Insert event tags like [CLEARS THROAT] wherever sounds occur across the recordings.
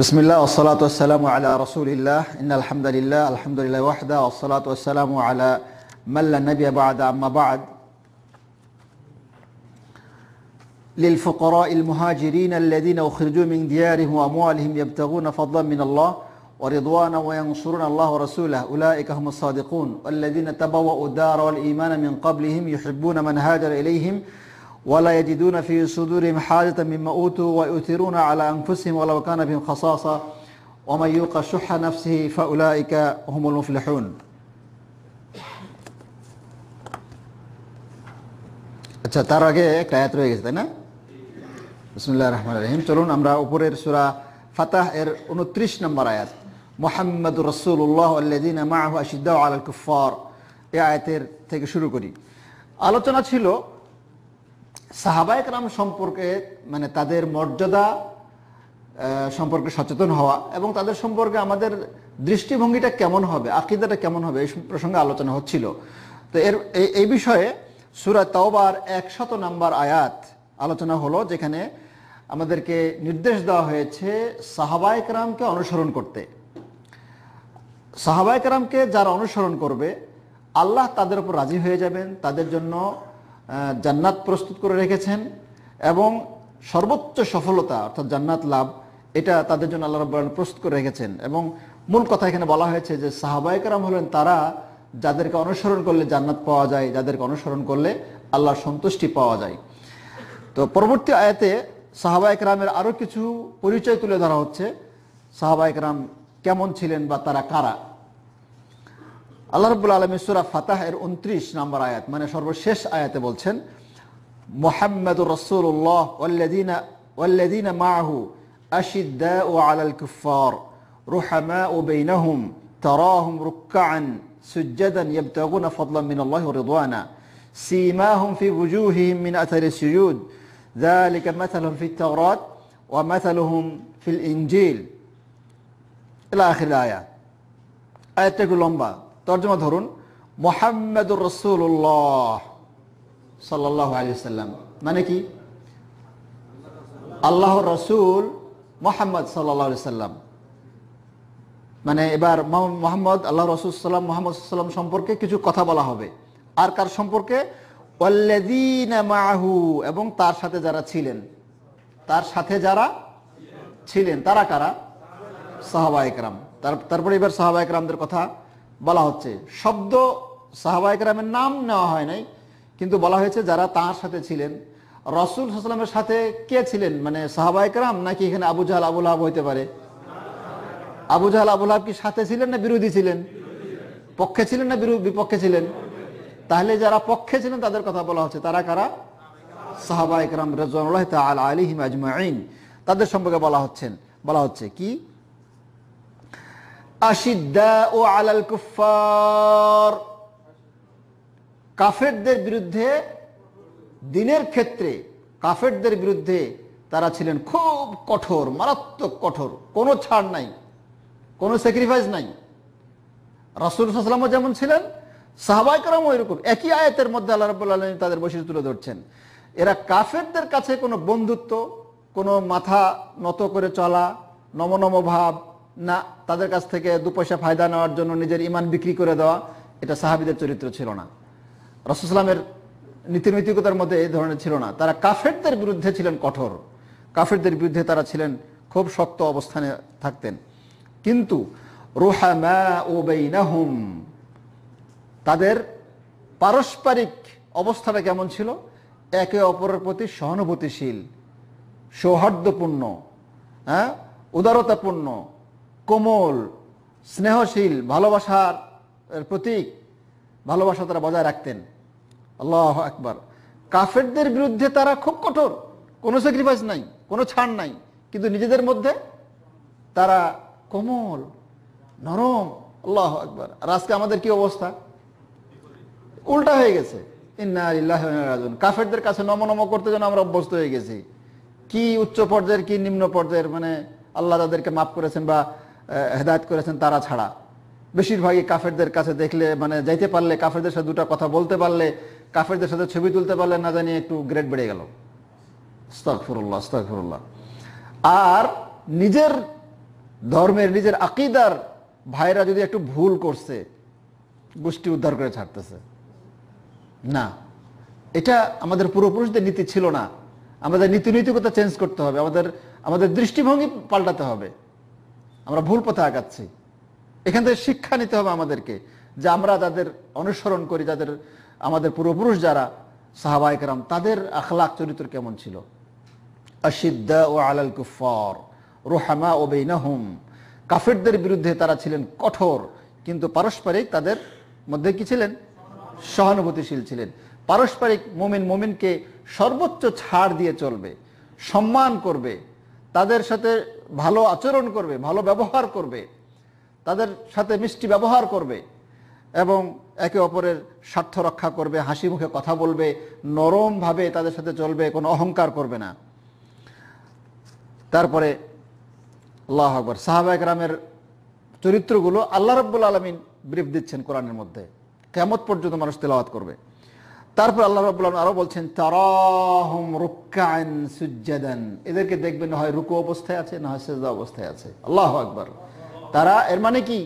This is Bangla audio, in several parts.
بسم الله والصلاة والسلام على رسول الله إن الحمد لله الحمد لله وحده والصلاة والسلام على من لا نبي بعد أما بعد للفقراء المهاجرين الذين أخرجوا من ديارهم وأموالهم يبتغون فضلا من الله ورضوانا وينصرون الله ورسوله أولئك هم الصادقون والذين تبوأوا الدار والإيمان من قبلهم يحبون من هاجر إليهم ولا يجدون في صدورهم حاجة مما أوتوا ويؤثرون على أنفسهم ولو كان بهم خصاصة ومن يوق شح نفسه فأولئك هم المفلحون আচ্ছা তার আগে একটা আয়াত রয়ে গেছে তাই না বিসমুল্লাহ রহমান রহিম চলুন আমরা উপরের সুরা ফাতাহ এর উনত্রিশ নম্বর আয়াত মোহাম্মদ রসুল্লাহ আল্লাদিন মাহ আশিদ্দা আল কুফার এ আয়াতের থেকে শুরু করি আলোচনা ছিল সাহাবায়ক রাম সম্পর্কে মানে তাদের মর্যাদা সম্পর্কে সচেতন হওয়া এবং তাদের সম্পর্কে আমাদের দৃষ্টিভঙ্গিটা কেমন হবে আকিদাটা কেমন হবে এই প্রসঙ্গে আলোচনা হচ্ছিল তো এর এই বিষয়ে সুরা তাওবার একশত নাম্বার আয়াত আলোচনা হলো যেখানে আমাদেরকে নির্দেশ দেওয়া হয়েছে সাহাবায়করামকে অনুসরণ করতে সাহাবায়করামকে যারা অনুসরণ করবে আল্লাহ তাদের উপর রাজি হয়ে যাবেন তাদের জন্য জান্নাত প্রস্তুত করে রেখেছেন এবং সর্বোচ্চ সফলতা অর্থাৎ জান্নাত লাভ এটা তাদের জন্য আল্লাহ রব প্রস্তুত করে রেখেছেন এবং মূল কথা এখানে বলা হয়েছে যে সাহাবাইকার হলেন তারা যাদেরকে অনুসরণ করলে জান্নাত পাওয়া যায় যাদেরকে অনুসরণ করলে আল্লাহর সন্তুষ্টি পাওয়া যায় তো পরবর্তী আয়াতে সাহাবা একরামের আরও কিছু পরিচয় তুলে ধরা হচ্ছে সাহাবা একরাম কেমন ছিলেন বা তারা কারা আল্লাহ রবুল আলমী সুরা ফাতাহ এর উনত্রিশ নম্বর আয়াত মানে সর্বশেষ আয়াতে বলছেন মোহাম্মদুর রসুল্লাহ ওল্লাদিনা ওল্লাদিনা মাহু আশিদ্দা ও আলাল কুফার রুহামা ও বেইনাহুম تراهم ركعا سجدا يبتغون فضلا من الله ورضوانا سيماهم في وجوههم من أثر السجود ذلك مثلهم في التوراة ومثلهم في الإنجيل إلى آخر الآية آية لمبا তর্জমা ধরুন মোহাম্মদুর রসুল্লাহ সাল্লাহ আলিয়াল্লাম মানে কি আল্লাহ রসুল মোহাম্মদ সাল্লাহ সাল্লাম মানে এবার মোহাম্মদ আল্লাহ রসুল সাল্লাম মোহাম্মদ সাল্লাম সম্পর্কে কিছু কথা বলা হবে আর কার সম্পর্কে মাহু এবং তার সাথে যারা ছিলেন তার সাথে যারা ছিলেন তারা কারা সাহাবা একরাম তারপরে এবার সাহাবা একরামদের কথা বলা হচ্ছে শব্দ একরামের নাম নেওয়া হয় নাই কিন্তু বলা হয়েছে যারা তার সাথে ছিলেন রসুল হাসলামের সাথে কে ছিলেন মানে সাহাবাইকরাম নাকি এখানে আবু জাহাল আবুল হাব হইতে পারে আবু জাহাল আবুল হাব কি সাথে ছিলেন না বিরোধী ছিলেন পক্ষে ছিলেন না বিপক্ষে ছিলেন তাহলে যারা পক্ষে ছিলেন তাদের কথা বলা হচ্ছে তারা কারা সাহাবা ইকরাম রাজুল্লাহ আল আলিহিম আজমাইন তাদের সম্পর্কে বলা হচ্ছেন বলা হচ্ছে কি আলাল কাফেরদের বিরুদ্ধে দিনের ক্ষেত্রে কাফেরদের বিরুদ্ধে তারা ছিলেন খুব কঠোর মারাত্মক কঠোর কোনো ছাড় নাই কোনো স্যাক্রিফাইস নাই রাসুলসাল্লামও যেমন ছিলেন সাহাবাইকরামও এরকম একই আয়তের মধ্যে আল্লাহ রব আলমী তাদের বৈশিষ্ট্য তুলে ধরছেন এরা কাফেরদের কাছে কোনো বন্ধুত্ব কোনো মাথা নত করে চলা নমনম ভাব না তাদের কাছ থেকে দু পয়সা ফায়দা নেওয়ার জন্য নিজের ইমান বিক্রি করে দেওয়া এটা সাহাবিদের চরিত্র ছিল না রসুসলামের নীতিনৈতিকতার মধ্যে এই ধরনের ছিল না তারা কাফেরদের বিরুদ্ধে ছিলেন কঠোর কাফেরদের বিরুদ্ধে তারা ছিলেন খুব শক্ত অবস্থানে থাকতেন কিন্তু তাদের পারস্পরিক অবস্থাটা কেমন ছিল একে অপরের প্রতি সহানুভূতিশীল সৌহার্দ্যপূর্ণ হ্যাঁ উদারতাপূর্ণ কোমল স্নেহশীল ভালোবাসার প্রতীক ভালোবাসা তারা বজায় রাখতেন আল্লাহ আকবার কাফেরদের বিরুদ্ধে তারা খুব কঠোর কোনো স্যাক্রিফাইস নাই কোনো ছাড় নাই কিন্তু নিজেদের মধ্যে তারা কোমল নরম আল্লাহ আকবার আর আজকে আমাদের কি অবস্থা উল্টা হয়ে গেছে কাফেরদের কাছে নমনম করতে যেন আমরা অভ্যস্ত হয়ে গেছি কি উচ্চ পর্যায়ের কি নিম্ন পর্যায়ের মানে আল্লাহ তাদেরকে মাফ করেছেন বা হেদায়ত করেছেন তারা ছাড়া বেশিরভাগই কাফেরদের কাছে দেখলে মানে যাইতে পারলে কাফেরদের সাথে দুটা কথা বলতে পারলে কাফেরদের সাথে ছবি তুলতে পারলে না জানিয়ে একটু গ্রেড বেড়ে গেল আর নিজের ধর্মের নিজের আকিদার ভাইরা যদি একটু ভুল করছে গোষ্ঠী উদ্ধার করে ছাড়তেছে না এটা আমাদের পূর্বপুরুষদের নীতি ছিল না আমাদের নীতি নীতিকতা চেঞ্জ করতে হবে আমাদের আমাদের দৃষ্টিভঙ্গি পাল্টাতে হবে আমরা ভুল পথে আগাচ্ছি এখান থেকে শিক্ষা নিতে হবে আমাদেরকে যে আমরা যাদের অনুসরণ করি যাদের আমাদের পূর্বপুরুষ যারা সাহাবাহিকরাম তাদের আখলাখ চরিত্র কেমন ছিল আশিদ্দা ও আলাল কুফর রোহামা ও বেইনাহুম কাফেরদের বিরুদ্ধে তারা ছিলেন কঠোর কিন্তু পারস্পরিক তাদের মধ্যে কি ছিলেন সহানুভূতিশীল ছিলেন পারস্পরিক মোমিন মোমিনকে সর্বোচ্চ ছাড় দিয়ে চলবে সম্মান করবে তাদের সাথে ভালো আচরণ করবে ভালো ব্যবহার করবে তাদের সাথে মিষ্টি ব্যবহার করবে এবং একে অপরের স্বার্থ রক্ষা করবে হাসি মুখে কথা বলবে নরমভাবে তাদের সাথে চলবে কোনো অহংকার করবে না তারপরে আল্লাহ আকবর সাহাবা একরামের চরিত্রগুলো আল্লাহ রব্বুল আলমিন ব্রিফ দিচ্ছেন কোরআনের মধ্যে কেমত পর্যন্ত মানুষ তেলাওয়াত করবে তারপর আল্লাহ রাবুল্লাহ আরও বলছেন তারাহম রুক্কান সুজ্জাদান এদেরকে দেখবেন হয় রুকু অবস্থায় আছে না হয় সেজা অবস্থায় আছে আল্লাহ আকবর তারা এর মানে কি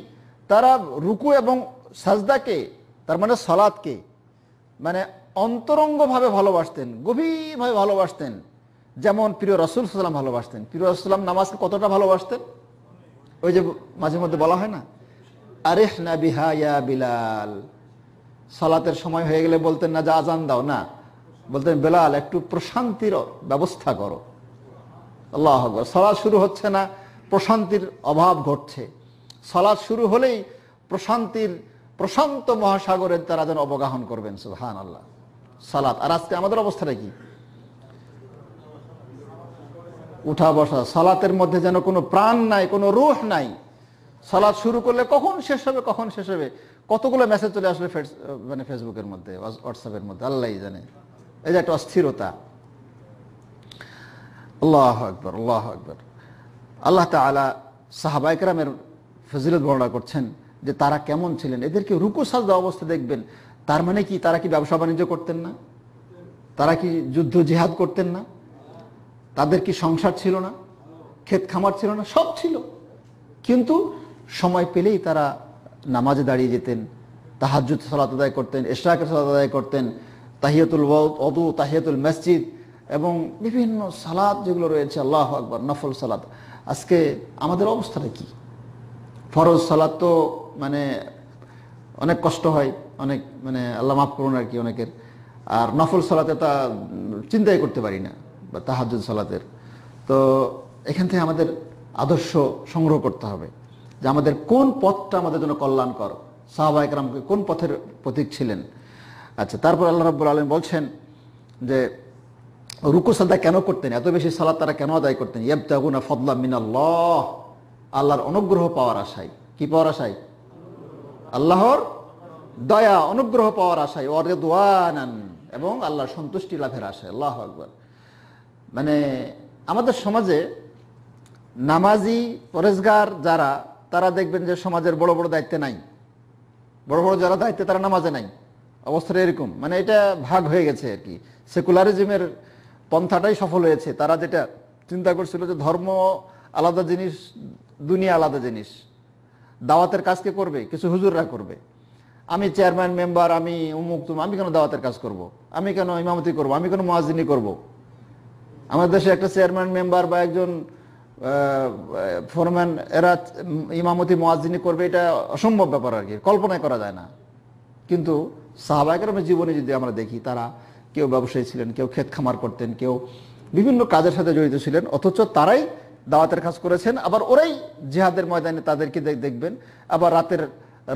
তারা রুকু এবং সাজদাকে তার মানে সলাদকে মানে অন্তরঙ্গভাবে ভালোবাসতেন গভীরভাবে ভালোবাসতেন যেমন প্রিয় রসুল সাল্লাম ভালোবাসতেন প্রিয় রসুলাম নামাজকে কতটা ভালোবাসতেন ওই যে মাঝে মধ্যে বলা হয় না আরেহ না বিহা বিলাল সালাতের সময় হয়ে গেলে বলতেন না যা আজান দাও না বলতেন বেলাল একটু প্রশান্তির ব্যবস্থা করো আল্লাহ সালাদ শুরু হচ্ছে না প্রশান্তির অভাব ঘটছে সালাদ শুরু হলেই প্রশান্তির প্রশান্ত মহাসাগরের তারা যেন অবগাহন করবেন সুহান আল্লাহ সালাত আর আজকে আমাদের অবস্থাটা কি উঠা বসা সালাতের মধ্যে যেন কোনো প্রাণ নাই কোনো রুহ নাই সালাদ শুরু করলে কখন শেষ হবে কখন শেষ হবে কতগুলো মেসেজ চলে আসলে মানে ফেসবুকের মধ্যে হোয়াটসঅ্যাপের মধ্যে আল্লাহ জানে এই যে একটা অস্থিরতা আল্লাহ আকবর আল্লাহ আকবর আল্লাহ তালা সাহাবাইকরামের ফজিলত বর্ণনা করছেন যে তারা কেমন ছিলেন এদেরকে রুকু সাজদা অবস্থা দেখবেন তার মানে কি তারা কি ব্যবসা বাণিজ্য করতেন না তারা কি যুদ্ধ জিহাদ করতেন না তাদের কি সংসার ছিল না ক্ষেত খামার ছিল না সব ছিল কিন্তু সময় পেলেই তারা নামাজে দাঁড়িয়ে যেতেন তাহাজুদ সলাত আদায় করতেন এশাকের সলাত আদায় করতেন তাহিয়াতুল বৌদ অদু তাহিয়াতুল মসজিদ এবং বিভিন্ন সালাদ যেগুলো রয়েছে আল্লাহ আকবর নফল সালাদ আজকে আমাদের অবস্থাটা কি ফরজ সালাদ তো মানে অনেক কষ্ট হয় অনেক মানে আল্লাহ মাফ করুন আর কি অনেকের আর নফল সালাতে তা চিন্তাই করতে পারি না বা তাহাজুদ সালাতের তো এখান থেকে আমাদের আদর্শ সংগ্রহ করতে হবে যে আমাদের কোন পথটা আমাদের জন্য কল্যাণকর সাহবা একরাম কোন পথের প্রতীক ছিলেন আচ্ছা তারপর আল্লাহ রব্বুল আলম বলছেন যে রুকু সাদা কেন করতেন এত বেশি সালাদ তারা কেন আদায় করতেন ইয়াবতাগুনা ফদলা মিনাল্লাহ আল্লাহর অনুগ্রহ পাওয়ার আশায় কি পাওয়ার আশায় আল্লাহর দয়া অনুগ্রহ পাওয়ার আশায় অরেদানান এবং আল্লাহর সন্তুষ্টি লাভের আশায় আল্লাহ আকবর মানে আমাদের সমাজে নামাজি পরেজগার যারা তারা দেখবেন যে সমাজের বড় বড় দায়িত্বে নাই বড় বড় যারা দায়িত্বে তারা নামাজে নাই অবস্থাটা এরকম মানে এটা ভাগ হয়ে গেছে আর কি সেকুলারিজমের পন্থাটাই সফল হয়েছে তারা যেটা চিন্তা করছিল যে ধর্ম আলাদা জিনিস দুনিয়া আলাদা জিনিস দাওয়াতের কাজকে করবে কিছু হুজুররা করবে আমি চেয়ারম্যান মেম্বার আমি উমুক তুম আমি কেন দাওয়াতের কাজ করব। আমি কেন ইমামতি করব আমি কেন মহাজিনী করব। আমাদের দেশে একটা চেয়ারম্যান মেম্বার বা একজন ফোরম্যান এরা ইমামতি মোয়াজিনী করবে এটা অসম্ভব ব্যাপার আর কি কল্পনাই করা যায় না কিন্তু সাহাবাহিকরমের জীবনে যদি আমরা দেখি তারা কেউ ব্যবসায়ী ছিলেন কেউ ক্ষেত খামার করতেন কেউ বিভিন্ন কাজের সাথে জড়িত ছিলেন অথচ তারাই দাওয়াতের কাজ করেছেন আবার ওরাই জেহাদের ময়দানে তাদেরকে দেখবেন আবার রাতের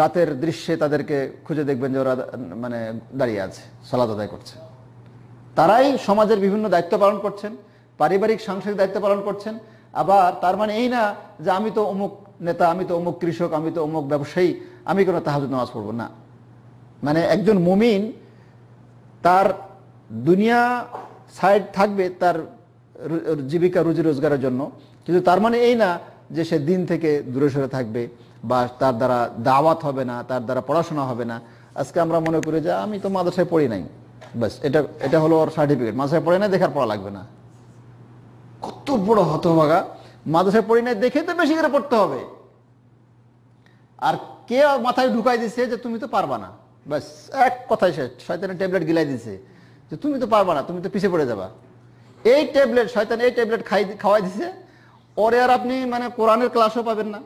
রাতের দৃশ্যে তাদেরকে খুঁজে দেখবেন যে ওরা মানে দাঁড়িয়ে আছে সলাদ আদায় করছে তারাই সমাজের বিভিন্ন দায়িত্ব পালন করছেন পারিবারিক সাংসারিক দায়িত্ব পালন করছেন আবার তার মানে এই না যে আমি তো অমুক নেতা আমি তো অমুক কৃষক আমি তো অমুক ব্যবসায়ী আমি কোনো তাহাজুদ নামাজ পড়বো না মানে একজন মুমিন তার দুনিয়া সাইড থাকবে তার জীবিকা রুজি রোজগারের জন্য কিন্তু তার মানে এই না যে সে দিন থেকে দূরে সরে থাকবে বা তার দ্বারা দাওয়াত হবে না তার দ্বারা পড়াশোনা হবে না আজকে আমরা মনে করি যে আমি তো মাদ্রাসায় পড়ি নাই ব্যাস এটা এটা হলো ওর সার্টিফিকেট মাদ্রাসায় পড়ে না দেখার পড়া লাগবে না কত বড় হতভাগা মাদ্রাসায় পড়ি নাই দেখে তো বেশি করে পড়তে হবে আর কে মাথায় ঢুকাই দিছে যে তুমি তো পারবা না ব্যাস এক কথাই শেষ শয়তানের ট্যাবলেট গিলাই দিছে যে তুমি তো পারবা না তুমি তো পিছিয়ে পড়ে যাবা এই ট্যাবলেট শয়তান এই ট্যাবলেট খাই খাওয়াই দিছে ওরে আর আপনি মানে কোরআনের ক্লাসও পাবেন না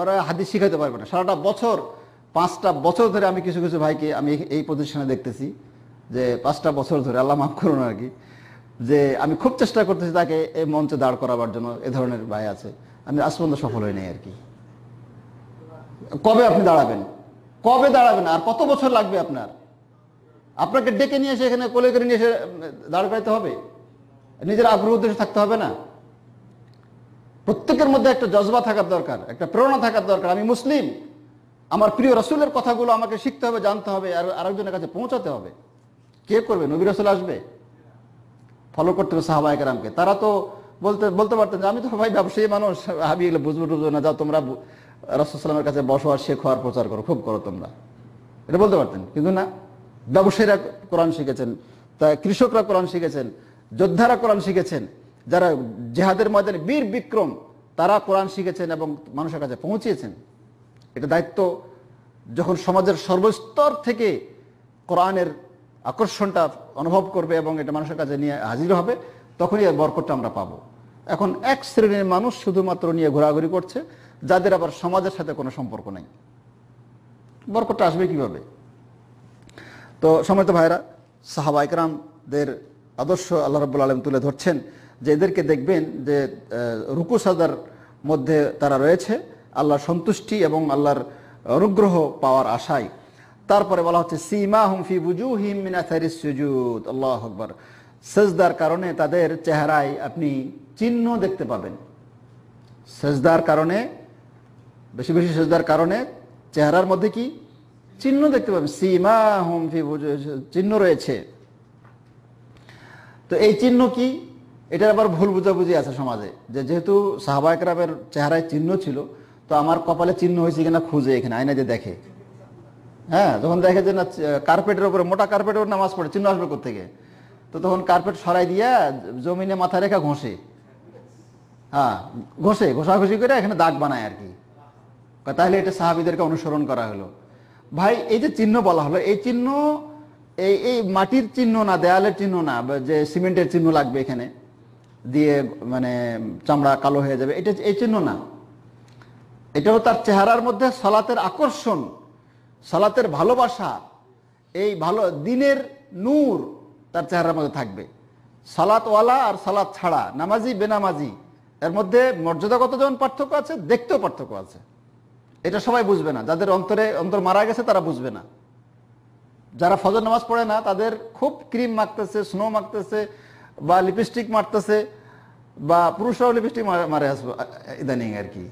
ওরা হাদিস শিখাইতে পারবে না সারাটা বছর পাঁচটা বছর ধরে আমি কিছু কিছু ভাইকে আমি এই প্রতিষ্ঠানে দেখতেছি যে পাঁচটা বছর ধরে আল্লাহ মাফ করুন আর কি যে আমি খুব চেষ্টা করতেছি তাকে এই মঞ্চে দাঁড় করাবার জন্য এ ধরনের ভাই আছে আমি আজ পর্যন্ত সফল হই নাই আর কি কবে আপনি দাঁড়াবেন কবে দাঁড়াবেন আর কত বছর লাগবে আপনার আপনাকে ডেকে নিয়ে এসে এখানে কোলে করে নিয়ে এসে দাঁড় করাইতে হবে নিজের আগ্রহ উদ্দেশ্য থাকতে হবে না প্রত্যেকের মধ্যে একটা জজবা থাকার দরকার একটা প্রেরণা থাকার দরকার আমি মুসলিম আমার প্রিয় রসুলের কথাগুলো আমাকে শিখতে হবে জানতে হবে আর আরেকজনের কাছে পৌঁছাতে হবে কে করবে নবী রসুল আসবে ফলো করতে হবে সাহাবাহিক রামকে তারা তো বলতে বলতে পারতেন যে আমি তো ভাই ব্যবসায়ী মানুষ আমি এগুলো বুঝবো টুঝবো না যাও তোমরা রাসুসাল্লামের কাছে বসো আর হওয়ার প্রচার করো খুব করো তোমরা এটা বলতে পারতেন কিন্তু না ব্যবসায়ীরা কোরআন শিখেছেন তা কৃষকরা কোরআন শিখেছেন যোদ্ধারা কোরআন শিখেছেন যারা জেহাদের ময়দানে বীর বিক্রম তারা কোরআন শিখেছেন এবং মানুষের কাছে পৌঁছিয়েছেন এটা দায়িত্ব যখন সমাজের সর্বস্তর থেকে কোরআনের আকর্ষণটা অনুভব করবে এবং এটা মানুষের কাছে নিয়ে হাজির হবে তখনই এর বরকটটা আমরা পাবো এখন এক শ্রেণীর মানুষ শুধুমাত্র নিয়ে ঘোরাঘুরি করছে যাদের আবার সমাজের সাথে কোনো সম্পর্ক নেই বরকটটা আসবে কিভাবে তো তো ভাইরা সাহাবা একরামদের আদর্শ আল্লাহ রব্বুল আলম তুলে ধরছেন যে এদেরকে দেখবেন যে রুকু সাদার মধ্যে তারা রয়েছে আল্লাহর সন্তুষ্টি এবং আল্লাহর অনুগ্রহ পাওয়ার আশায় তারপরে বলা হচ্ছে সীমা হুমফি বুজুহিম মিনাথারি সুজুদ আল্লাহ আকবর সজদার কারণে তাদের চেহারায় আপনি চিহ্ন দেখতে পাবেন সজদার কারণে বেশি বেশি সজদার কারণে চেহারার মধ্যে কি চিহ্ন দেখতে পাবেন সীমা হুমফি চিহ্ন রয়েছে তো এই চিহ্ন কি এটার আবার ভুল বুঝাবুঝি আছে সমাজে যে যেহেতু সাহবায়করামের চেহারায় চিহ্ন ছিল তো আমার কপালে চিহ্ন হয়েছে কিনা খুঁজে এখানে আয়না যে দেখে হ্যাঁ যখন দেখে যে না কার্পেটের উপরে মোটা কার্পেটের উপর নামাজ পড়ে চিহ্ন আসবে থেকে তো তখন কার্পেট সরাই দিয়া জমিনে মাথা রেখা ঘষে হ্যাঁ ঘষে ঘষাঘষি করে এখানে দাগ বানায় আর কি তাহলে এটা সাহাবিদেরকে অনুসরণ করা হলো ভাই এই যে চিহ্ন বলা হলো এই চিহ্ন এই এই মাটির চিহ্ন না দেয়ালের চিহ্ন না যে সিমেন্টের চিহ্ন লাগবে এখানে দিয়ে মানে চামড়া কালো হয়ে যাবে এটা এই চিহ্ন না এটা তার চেহারার মধ্যে সলাতের আকর্ষণ সালাতের ভালোবাসা এই ভালো দিনের নূর তার চেহারার মধ্যে থাকবে সালাতওয়ালা আর সালাত ছাড়া নামাজি বেনামাজি এর মধ্যে মর্যাদাগত যেমন পার্থক্য আছে দেখতেও পার্থক্য আছে এটা সবাই বুঝবে না যাদের অন্তরে অন্তর মারা গেছে তারা বুঝবে না যারা ফজর নামাজ পড়ে না তাদের খুব ক্রিম মাখতেছে স্নো মাখতেছে বা লিপস্টিক মারতেছে বা পুরুষরাও লিপস্টিক মারে আসবে ইদানিং আর কি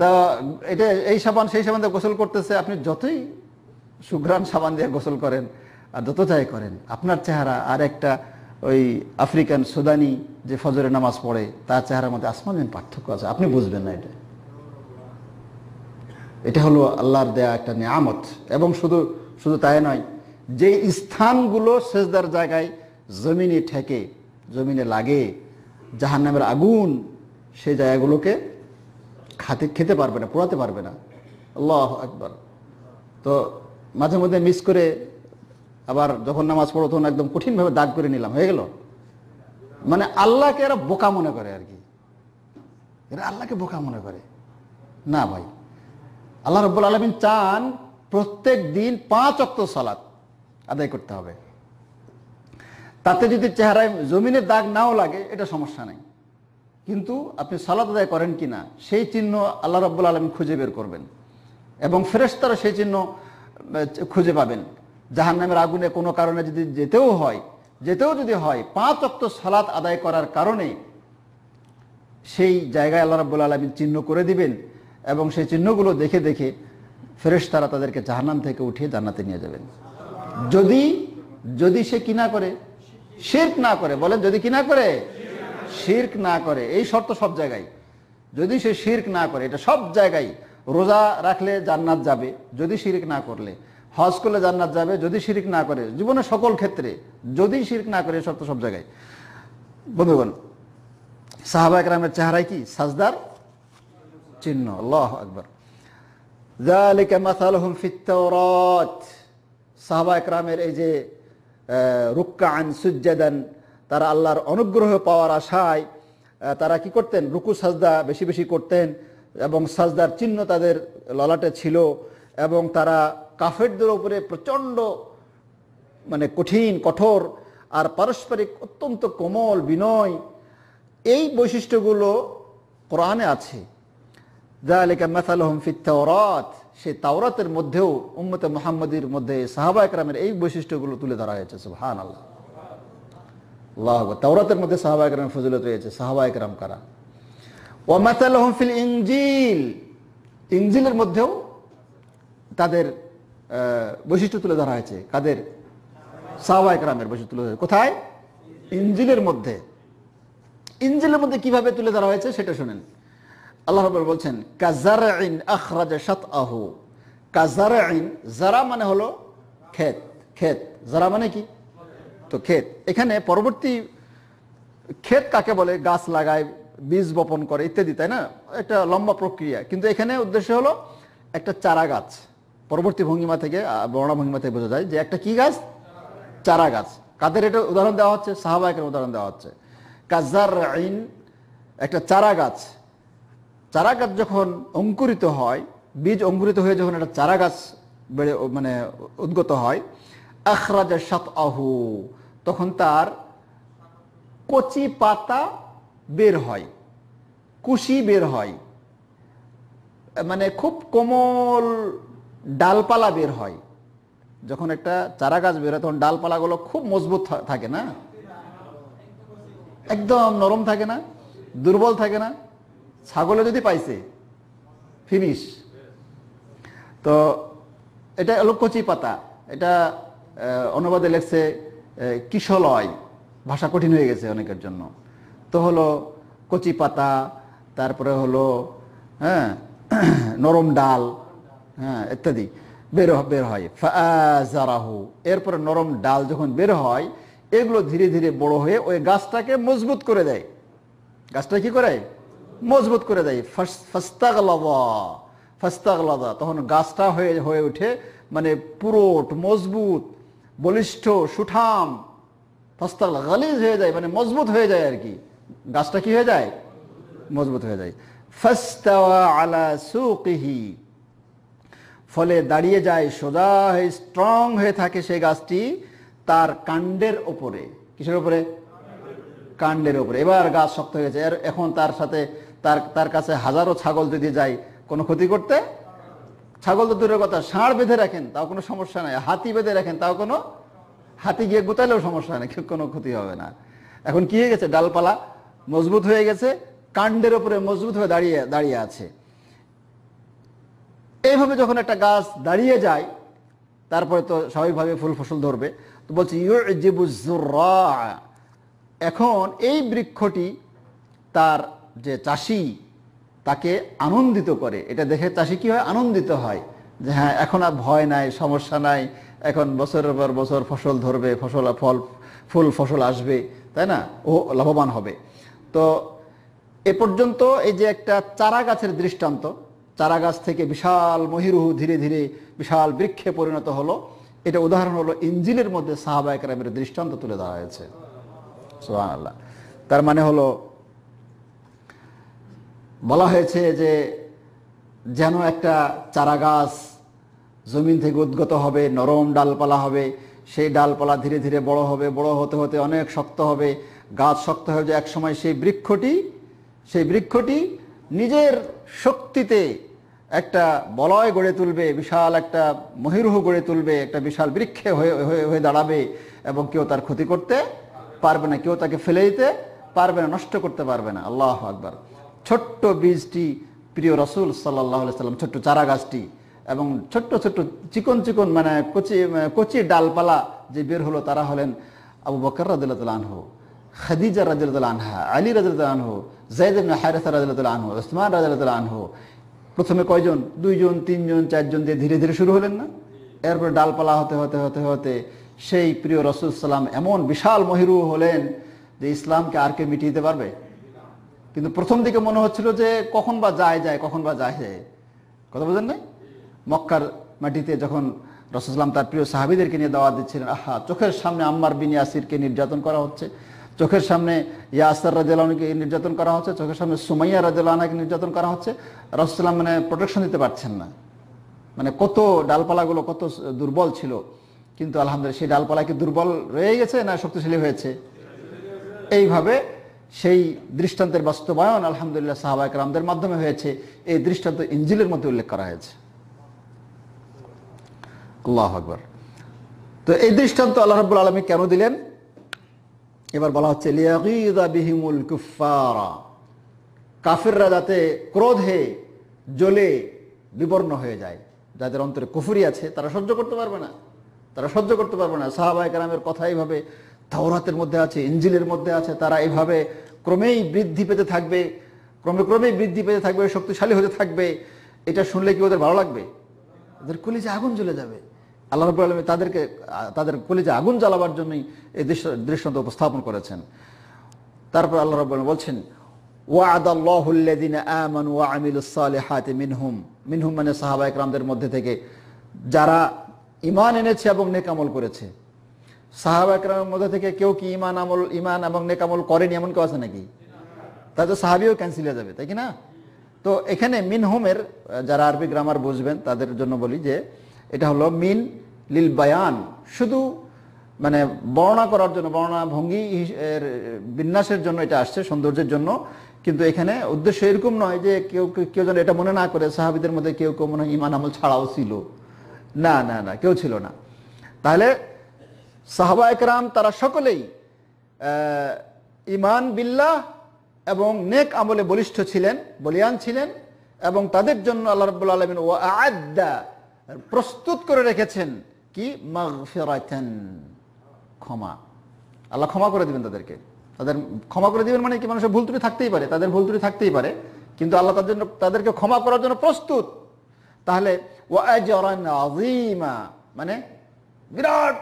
তা এটা এই সাবান সেই সাবান দিয়ে গোসল করতেছে আপনি যতই সুঘ্রাণ সাবান দিয়ে গোসল করেন আর যত চাই করেন আপনার চেহারা আর একটা ওই আফ্রিকান সুদানি যে ফজরে নামাজ পড়ে তার চেহারার মধ্যে আসমানের পার্থক্য আছে আপনি বুঝবেন না এটা এটা হলো আল্লাহর দেয়া একটা নিয়ামত এবং শুধু শুধু তাই নয় যে স্থানগুলো সেজদার জায়গায় জমিনে ঠেকে জমিনে লাগে জাহান্নামের আগুন সেই জায়গাগুলোকে খাতে খেতে পারবে না পোড়াতে পারবে না আল্লাহ একবার তো মাঝে মধ্যে মিস করে আবার যখন নামাজ পড়ো তখন একদম কঠিনভাবে দাগ করে নিলাম হয়ে গেল মানে আল্লাহকে এরা বোকা মনে করে আর কি এরা আল্লাহকে বোকা মনে করে না ভাই আল্লাহ রব্বুল আলমিন চান প্রত্যেক দিন পাঁচ অক্ত সালাত আদায় করতে হবে তাতে যদি চেহারায় জমিনে দাগ নাও লাগে এটা সমস্যা নেই কিন্তু আপনি সালাদ আদায় করেন কি না সেই চিহ্ন আল্লাহ রব্বুল আলম খুঁজে বের করবেন এবং ফেরেস্তারা সেই চিহ্ন খুঁজে পাবেন জাহান নামের আগুনে কোনো কারণে যদি যেতেও হয় যেতেও যদি হয় পাঁচ অক্ত সালাত আদায় করার কারণে সেই জায়গায় আল্লাহ রব্বুল আলম চিহ্ন করে দিবেন এবং সেই চিহ্নগুলো দেখে দেখে ফেরেশ তারা তাদেরকে জাহান্নাম থেকে উঠিয়ে জান্নাতে নিয়ে যাবেন যদি যদি সে কিনা করে শির্ক না করে বলেন যদি কিনা করে শির্ক না করে এই শর্ত সব জায়গায় যদি সে শির্ক না করে এটা সব জায়গায় রোজা রাখলে জান্নাত যাবে যদি শিরিক না করলে হজ করলে জান্নাত যাবে যদি শিরিক না করে জীবনের সকল ক্ষেত্রে যদি শির্ক না করে এই শর্ত সব জায়গায় বন্ধুগণ সাহাবা একরামের চেহারায় কি সাজদার চিহ্ন আল্লাহ আকবর সাহাবা একরামের এই যে রুক্কা আন সুজ্জাদান তারা আল্লাহর অনুগ্রহ পাওয়ার আশায় তারা কি করতেন রুকু সাজদা বেশি বেশি করতেন এবং সাজদার চিহ্ন তাদের ললাটে ছিল এবং তারা কাফেরদের উপরে প্রচণ্ড মানে কঠিন কঠোর আর পারস্পরিক অত্যন্ত কোমল বিনয় এই বৈশিষ্ট্যগুলো কোরআনে আছে জালেকা মাসাল হমফি তাওরাত সে তাওরাতের মধ্যেও উম্মতে মোহাম্মদীর মধ্যে সাহাবা একরামের এই বৈশিষ্ট্যগুলো তুলে ধরা হয়েছে সুহান আল্লাহ আল্লাহ তাওরাতের মধ্যে সাহাবা একরাম ফজিলত রয়েছে সাহাবা একরাম কারা ওয়ামাতাল ফিল ইঞ্জিল ইঞ্জিলের মধ্যেও তাদের বৈশিষ্ট্য তুলে ধরা হয়েছে কাদের সাহাবা একরামের বৈশিষ্ট্য তুলে ধরা কোথায় ইঞ্জিলের মধ্যে ইঞ্জিলের মধ্যে কিভাবে তুলে ধরা হয়েছে সেটা শুনেন আল্লাহ রব বলছেন কাজার আইন আখরাজা সাত আহু কাজার আইন জারা মানে হলো ক্ষেত ক্ষেত জারা মানে কি তো ক্ষেত এখানে পরবর্তী ক্ষেত কাকে বলে গাছ লাগায় বীজ বপন করে ইত্যাদি তাই না একটা লম্বা প্রক্রিয়া কিন্তু এখানে উদ্দেশ্য হলো একটা চারা গাছ পরবর্তী ভঙ্গিমা থেকে বর্ণা ভঙ্গিমা থেকে বোঝা যায় যে একটা কি গাছ চারা গাছ কাদের এটা উদাহরণ দেওয়া হচ্ছে সাহাবায়কের উদাহরণ দেওয়া হচ্ছে কাজার আইন একটা চারা গাছ চারা গাছ যখন অঙ্কুরিত হয় বীজ অঙ্কুরিত হয়ে যখন একটা চারা গাছ বেড়ে মানে উদ্গত হয় আখরাজা সাত আহু তখন তার কচি পাতা বের হয় কুশি বের হয় মানে খুব কোমল ডালপালা বের হয় যখন একটা চারা গাছ বের হয় তখন ডালপালাগুলো খুব মজবুত থাকে না একদম নরম থাকে না দুর্বল থাকে না ছাগলে যদি পাইছে ফিনিশ তো এটা হলো কচি পাতা এটা অনুবাদে লেখছে কিশলয় ভাষা কঠিন হয়ে গেছে অনেকের জন্য তো হলো কচি পাতা তারপরে হলো হ্যাঁ [CLEARS THROAT] নরম ডাল হ্যাঁ ইত্যাদি বের বের হয় ফাহু এরপরে নরম ডাল যখন বের হয় এগুলো ধীরে ধীরে বড় হয়ে ওই গাছটাকে মজবুত করে দেয় গাছটা কি করে মজবুত করে দেয় ফাস্তাগলাদা ফাস্তাগলাদা তখন গাছটা হয়ে হয়ে ওঠে মানে পুরোট মজবুত বলিষ্ঠ সুঠাম ফস্তাল গালিজ হয়ে যায় মানে মজবুত হয়ে যায় আর কি গাছটা কি হয়ে যায় মজবুত হয়ে যায় ফাস্তাওয়া আলা সুকিহি ফলে দাঁড়িয়ে যায় সোজা হয়ে স্ট্রং হয়ে থাকে সেই গাছটি তার কাণ্ডের ওপরে কিসের ওপরে কাণ্ডের ওপরে এবার গাছ শক্ত হয়ে গেছে এখন তার সাথে তার তার কাছে হাজারো ছাগল যদি যায় কোনো ক্ষতি করতে ছাগল তো দূরের কথা ষাঁড় বেঁধে রাখেন তাও কোনো সমস্যা নাই হাতি বেঁধে রাখেন তাও কোনো হাতি গিয়ে গোতাইলেও সমস্যা নাই কোনো ক্ষতি হবে না এখন কি হয়ে গেছে ডালপালা মজবুত হয়ে গেছে কাণ্ডের ওপরে মজবুত হয়ে দাঁড়িয়ে দাঁড়িয়ে আছে এইভাবে যখন একটা গাছ দাঁড়িয়ে যায় তারপরে তো স্বাভাবিকভাবে ফুল ফসল ধরবে তো বলছে এখন এই বৃক্ষটি তার যে চাষি তাকে আনন্দিত করে এটা দেখে চাষি কি হয় আনন্দিত হয় যে হ্যাঁ এখন আর ভয় নাই সমস্যা নাই এখন বছরের পর বছর ফসল ধরবে ফসল ফল ফুল ফসল আসবে তাই না ও লাভবান হবে তো এ পর্যন্ত এই যে একটা চারা গাছের দৃষ্টান্ত চারা গাছ থেকে বিশাল মহিরুহ ধীরে ধীরে বিশাল বৃক্ষে পরিণত হলো এটা উদাহরণ হলো ইঞ্জিনের মধ্যে সাহাবা দৃষ্টান্ত তুলে দেওয়া হয়েছে সোহান আল্লাহ তার মানে হলো বলা হয়েছে যে যেন একটা চারা গাছ জমিন থেকে উদ্গত হবে নরম ডালপালা হবে সেই ডালপালা ধীরে ধীরে বড় হবে বড় হতে হতে অনেক শক্ত হবে গাছ শক্ত হয়ে যে একসময় সেই বৃক্ষটি সেই বৃক্ষটি নিজের শক্তিতে একটা বলয় গড়ে তুলবে বিশাল একটা মহিরুহ গড়ে তুলবে একটা বিশাল বৃক্ষে হয়ে হয়ে দাঁড়াবে এবং কেউ তার ক্ষতি করতে পারবে না কেউ তাকে ফেলে দিতে পারবে না নষ্ট করতে পারবে না আল্লাহ আকবার ছোট্ট বীজটি প্রিয় রসুল সাল্লাহ সাল্লাম ছোট্ট চারা গাছটি এবং ছোট্ট ছোট্ট চিকন চিকন মানে কচি কচি ডালপালা যে বের হলো তারা হলেন আবু বকর রাজুল্লাহ আনহো খাদিজা রাজুল্লাহ আনহা আলী রাজুল্লাহ আনহো জয়দ হায়রাসা রাজুল্লাহ আনহো ওসমান রাজুল্লাহ আনহো প্রথমে কয়জন দুইজন তিনজন চারজন দিয়ে ধীরে ধীরে শুরু হলেন না এরপরে ডালপালা হতে হতে হতে হতে সেই প্রিয় রসুল সাল্লাম এমন বিশাল মহিরু হলেন যে ইসলামকে আর কে মিটিয়ে দিতে পারবে কিন্তু প্রথম দিকে মনে হচ্ছিল যে কখন বা যায় যায় কখন বা যায় যায় কথা বোঝেন নাই মক্কার মাটিতে যখন রসুলাম তার প্রিয় সাহাবিদেরকে নিয়ে দাওয়া দিচ্ছিলেন আহা চোখের সামনে আম্মার বিন ইয়াসিরকে নির্যাতন করা হচ্ছে চোখের সামনে ইয়াসার রাজালানকে নির্যাতন করা হচ্ছে চোখের সামনে সুমাইয়া রাজালানাকে নির্যাতন করা হচ্ছে রসুলাম মানে প্রোটেকশন দিতে পারছেন না মানে কত ডালপালাগুলো কত দুর্বল ছিল কিন্তু আলহামদুলিল্লাহ সেই ডালপালা কি দুর্বল রয়ে গেছে না শক্তিশালী হয়েছে এইভাবে সেই দৃষ্টান্তের বাস্তবায়ন আলহামদুলিল্লাহ সাহাবা একরামদের মাধ্যমে হয়েছে এই দৃষ্টান্ত ইঞ্জিলের মধ্যে উল্লেখ করা হয়েছে আল্লাহ আকবর তো এই দৃষ্টান্ত আল্লাহ রব্বুল আলমী কেন দিলেন এবার বলা হচ্ছে বিহিমুল কাফিররা যাতে ক্রোধে জ্বলে বিবর্ণ হয়ে যায় যাদের অন্তরে কুফুরি আছে তারা সহ্য করতে পারবে না তারা সহ্য করতে পারবে না সাহাবাহিক রামের কথা এইভাবে তাওরাতের মধ্যে আছে ইঞ্জিলের মধ্যে আছে তারা এভাবে ক্রমেই বৃদ্ধি পেতে থাকবে ক্রমে ক্রমেই বৃদ্ধি পেতে থাকবে শক্তিশালী হতে থাকবে এটা শুনলে কি ওদের ভালো লাগবে ওদের কলিজে আগুন জ্বলে যাবে আল্লাহ রব আলমী তাদেরকে তাদের কলিজে আগুন জ্বালাবার জন্যই এই দৃশ্য দৃশ্যন্ত উপস্থাপন করেছেন তারপর আল্লাহ রব বলছেন মিনহুম মিনহুম মানে সাহাবা একরামদের মধ্যে থেকে যারা ইমান এনেছে এবং নেকামল করেছে সাহাবাকরামের মধ্যে থেকে কেউ কি ইমান আমল ইমান এবং নেকামল করেনি এমন কেউ আছে নাকি তাই তো সাহাবিও ক্যান্সেল হয়ে যাবে তাই কি না তো এখানে মিন হোমের যারা আরবি গ্রামার বুঝবেন তাদের জন্য বলি যে এটা হলো মিন লিল বায়ান শুধু মানে বর্ণনা করার জন্য বর্ণনা ভঙ্গি এর বিন্যাসের জন্য এটা আসছে সৌন্দর্যের জন্য কিন্তু এখানে উদ্দেশ্য এরকম নয় যে কেউ কেউ যেন এটা মনে না করে সাহাবিদের মধ্যে কেউ কেউ মনে ইমান আমল ছাড়াও ছিল না না না কেউ ছিল না তাহলে সাহবা একরাম তারা সকলেই ইমান বিল্লাহ এবং নেক আমলে বলিষ্ঠ ছিলেন বলিয়ান ছিলেন এবং তাদের জন্য আল্লাহ রব আলমিন ও আদা প্রস্তুত করে রেখেছেন কি ক্ষমা আল্লাহ ক্ষমা করে দিবেন তাদেরকে তাদের ক্ষমা করে দিবেন মানে কি মানুষের ভুল ত্রুটি থাকতেই পারে তাদের ভুল ত্রুটি থাকতেই পারে কিন্তু আল্লাহ তার জন্য তাদেরকে ক্ষমা করার জন্য প্রস্তুত তাহলে ওয়াজরান আজিমা মানে বিরাট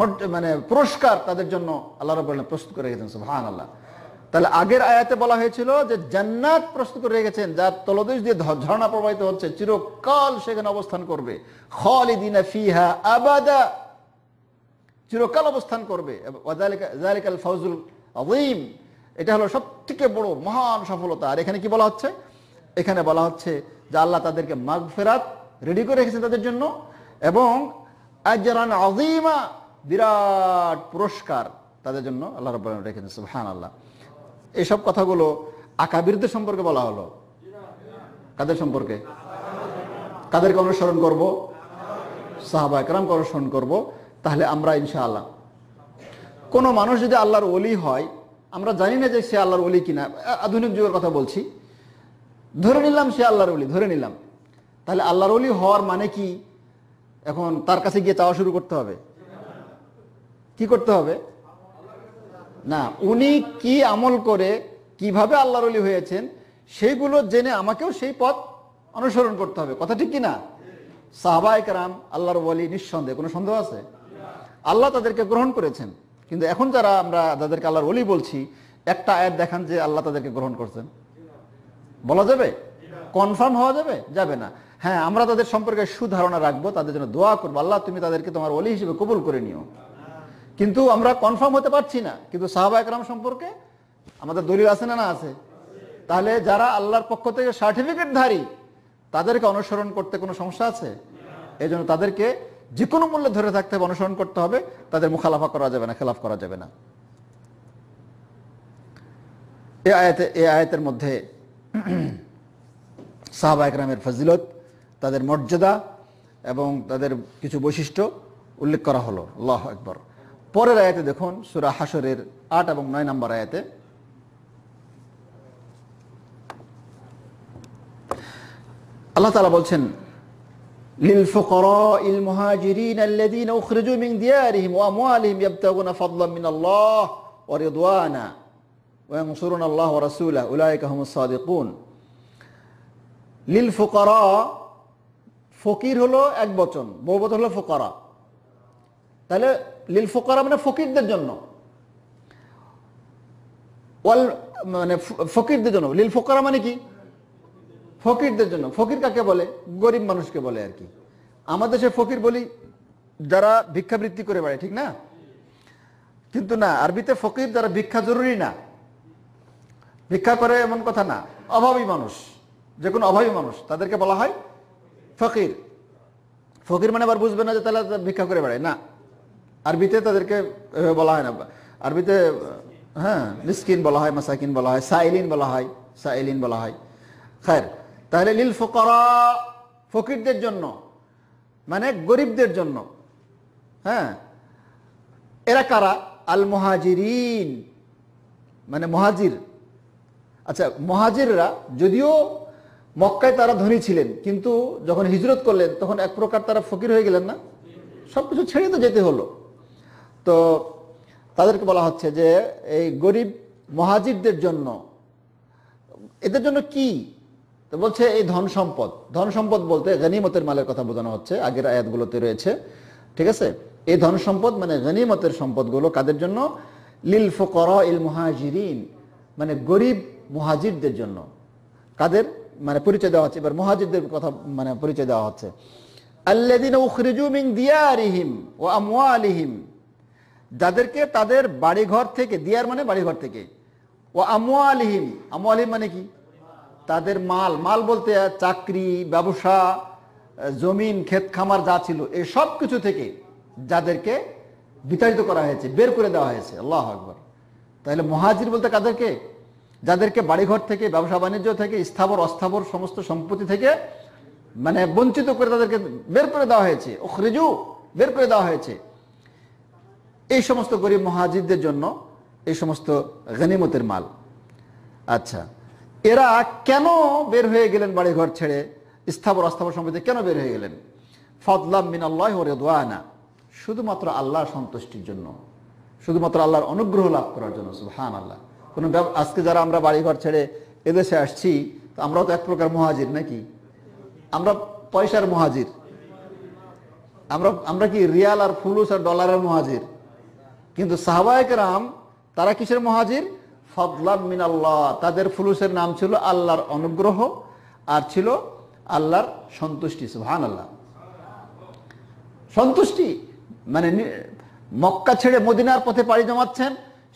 মানে পুরস্কার তাদের জন্য আল্লাহ রব প্রস্তুত করে রেখেছেন সুহান আল্লাহ তাহলে আগের আয়াতে বলা হয়েছিল যে জান্নাত প্রস্তুত করে রেখেছেন যার তলদেশ দিয়ে ঝর্ণা প্রবাহিত হচ্ছে চিরকাল সেখানে অবস্থান করবে ফিহা আবাদা চিরকাল অবস্থান করবে জালিকাল ফৌজুল আজিম এটা হলো সব থেকে বড় মহান সফলতা আর এখানে কি বলা হচ্ছে এখানে বলা হচ্ছে যে আল্লাহ তাদেরকে ফেরাত রেডি করে রেখেছেন তাদের জন্য এবং আজরান আজিমা বিরাট পুরস্কার তাদের জন্য আল্লাহ রব রেখেছেন সুহান আল্লাহ এইসব কথাগুলো আকাবিরদের সম্পর্কে বলা হলো কাদের সম্পর্কে কাদেরকে অনুসরণ করব সাহাবা একরামকে অনুসরণ করব তাহলে আমরা ইনশাআল্লাহ কোনো মানুষ যদি আল্লাহর ওলি হয় আমরা জানি না যে সে আল্লাহর ওলি কিনা আধুনিক যুগের কথা বলছি ধরে নিলাম সে আল্লাহর ওলি ধরে নিলাম তাহলে আল্লাহর ওলি হওয়ার মানে কি এখন তার কাছে গিয়ে চাওয়া শুরু করতে হবে কি করতে হবে না উনি কি আমল করে কিভাবে আল্লাহর অলি হয়েছেন সেইগুলো জেনে আমাকেও সেই পথ অনুসরণ করতে হবে কথা ঠিক কিনা সাহবায়ক রাম আল্লাহর বলি নিঃসন্দেহে কোনো সন্দেহ আছে আল্লাহ তাদেরকে গ্রহণ করেছেন কিন্তু এখন যারা আমরা তাদেরকে আল্লাহর অলি বলছি একটা আয়াত দেখান যে আল্লাহ তাদেরকে গ্রহণ করছেন বলা যাবে কনফার্ম হওয়া যাবে যাবে না হ্যাঁ আমরা তাদের সম্পর্কে সুধারণা রাখবো তাদের জন্য দোয়া করবো আল্লাহ তুমি তাদেরকে তোমার অলি হিসেবে কবুল করে নিও কিন্তু আমরা কনফার্ম হতে পারছি না কিন্তু সাহাবা একরাম সম্পর্কে আমাদের দলিল আছে না না আছে তাহলে যারা আল্লাহর পক্ষ থেকে সার্টিফিকেটধারী তাদেরকে অনুসরণ করতে কোনো সমস্যা আছে এই জন্য তাদেরকে যে কোনো মূল্যে ধরে থাকতে হবে অনুসরণ করতে হবে তাদের মুখালাফা করা যাবে না খেলাফ করা যাবে না এ আয়াতে এ আয়াতের মধ্যে [CLEARS THROAT] সাহাবা একরামের ফজিলত তাদের মর্যাদা এবং তাদের কিছু বৈশিষ্ট্য উল্লেখ করা হলো আল্লাহ একবার পরের আয়াতে দেখুন সুরা হাসরের আট এবং নয় নম্বর আয়াতে আল্লাহ তালা বলছেন للفقراء المهاجرين الذين أخرجوا من ديارهم وأموالهم يبتغون فضلا من الله ورضوانا وينصرون الله ورسوله أولئك هم الصادقون للفقراء فقير হলো এক বচন বহুবচন হলো ফকরা তাহলে লীল ফোকরা মানে ফকিরদের জন্য ওয়াল মানে ফকিরদের জন্য লীল ফোকরা মানে কি ফকিরদের জন্য ফকির কাকে বলে গরিব মানুষকে বলে আর কি আমাদের সে ফকির বলি যারা ভিক্ষাবৃত্তি করে বেড়ায় ঠিক না কিন্তু না আরবিতে ফকির যারা ভিক্ষা জরুরি না ভিক্ষা করে এমন কথা না অভাবী মানুষ যে কোনো অভাবী মানুষ তাদেরকে বলা হয় ফকির ফকির মানে আবার বুঝবে না যে তাহলে ভিক্ষা করে বেড়ায় না আরবিতে তাদেরকে বলা হয় না আরবিতে হ্যাঁ মিসকিন বলা হয় মাসাকিন বলা হয় সাইলিন বলা হয় সাইলিন বলা হয় খায়ের তাহলে লীল ফোকরা ফকিরদের জন্য মানে গরিবদের জন্য হ্যাঁ এরা কারা আল মহাজিরিন মানে মহাজির আচ্ছা মহাজিররা যদিও মক্কায় তারা ধনী ছিলেন কিন্তু যখন হিজরত করলেন তখন এক প্রকার তারা ফকির হয়ে গেলেন না সব কিছু ছেড়ে তো যেতে হলো তো তাদেরকে বলা হচ্ছে যে এই গরিব মহাজিরদের জন্য এদের জন্য কি তো বলছে এই ধন সম্পদ ধন সম্পদ বলতে গনিমতের মালের কথা বোঝানো হচ্ছে আগের আয়াতগুলোতে রয়েছে ঠিক আছে এই ধন সম্পদ মানে গনিমতের সম্পদগুলো কাদের জন্য লিল ফকর ইল মুহাজিরিন মানে গরিব মুহাজিরদের জন্য কাদের মানে পরিচয় দেওয়া হচ্ছে এবার মুহাজিরদের কথা মানে পরিচয় দেওয়া হচ্ছে আল্লাদিন উখরিজু মিন দিয়ারিহিম ও আমওয়ালিহিম যাদেরকে তাদের বাড়িঘর থেকে দিয়ার মানে বাড়িঘর থেকে ও আমোয়ালিহিম আলহিম মানে কি তাদের মাল মাল বলতে চাকরি ব্যবসা জমিন ক্ষেত খামার যা ছিল এই সব কিছু থেকে যাদেরকে বিতাড়িত করা হয়েছে বের করে দেওয়া হয়েছে আল্লাহ আকবর তাহলে মহাজির বলতে কাদেরকে যাদেরকে বাড়িঘর থেকে ব্যবসা বাণিজ্য থেকে স্থাবর অস্থাবর সমস্ত সম্পত্তি থেকে মানে বঞ্চিত করে তাদেরকে বের করে দেওয়া হয়েছে ও বের করে দেওয়া হয়েছে এই সমস্ত গরিব মহাজিদদের জন্য এই সমস্ত গনিমতের মাল আচ্ছা এরা কেন বের হয়ে গেলেন বাড়িঘর ছেড়ে স্থাবর অস্থাবর সম্পত্তি কেন বের হয়ে গেলেন ফদলাম মিনাল্লাহ রেদোয়ানা শুধুমাত্র আল্লাহর সন্তুষ্টির জন্য শুধুমাত্র আল্লাহর অনুগ্রহ লাভ করার জন্য হান আল্লাহ কোনো আজকে যারা আমরা বাড়িঘর ছেড়ে এদেশে আসছি তো আমরাও তো এক প্রকার মহাজির নাকি আমরা পয়সার মহাজির আমরা আমরা কি রিয়াল আর ফুলুস আর ডলারের মহাজির কিন্তু রাম তারা কিসের মহাজির ফদলাম মিনাল্লাহ তাদের ফুলুসের নাম ছিল আল্লাহর অনুগ্রহ আর ছিল আল্লাহর সন্তুষ্টি সুহান আল্লাহ সন্তুষ্টি মানে মক্কা ছেড়ে মদিনার পথে পাড়ি জমাচ্ছেন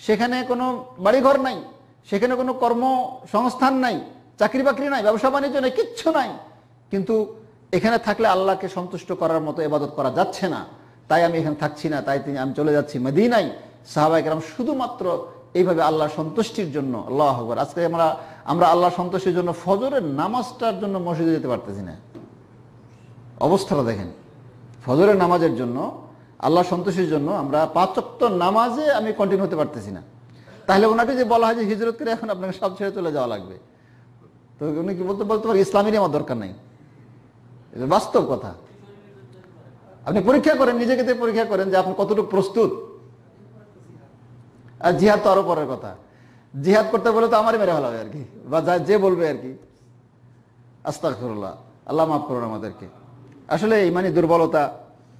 সেখানে কোনো বাড়িঘর নাই সেখানে কোনো কর্মসংস্থান নাই চাকরি বাকরি নাই ব্যবসা বাণিজ্য নেই কিচ্ছু নাই কিন্তু এখানে থাকলে আল্লাহকে সন্তুষ্ট করার মতো এবাদত করা যাচ্ছে না তাই আমি এখানে থাকছি না তাই তিনি আমি চলে যাচ্ছি মদিনাই সাহাবাইকেরাম শুধুমাত্র এইভাবে আল্লাহ সন্তুষ্টির জন্য আল্লাহ আকবর আজকে আমরা আমরা আল্লাহ সন্তুষ্টির জন্য ফজরের নামাজটার জন্য মসজিদে যেতে পারতেছি না অবস্থাটা দেখেন ফজরের নামাজের জন্য আল্লাহ সন্তুষ্টির জন্য আমরা পাঁচক্ত নামাজে আমি কন্টিনিউ হতে পারতেছি না তাহলে ওনাকে যে বলা হয় যে হিজরত করে এখন আপনাকে সব ছেড়ে চলে যাওয়া লাগবে তো উনি কি বলতে বলতে পারে ইসলামেরই আমার দরকার নাই বাস্তব কথা আপনি পরীক্ষা করেন নিজেকে দিয়ে পরীক্ষা করেন যে আপনি কতটুকু প্রস্তুত আর জিহাদ তো আরো পরের কথা জিহাদ করতে বলে তো আমারই মেরে ভালো হবে আর কি বা যা যে বলবে আর কি আস্তাকরুল্লাহ আল্লাহ মাফ করুন আমাদেরকে আসলে এই মানে দুর্বলতা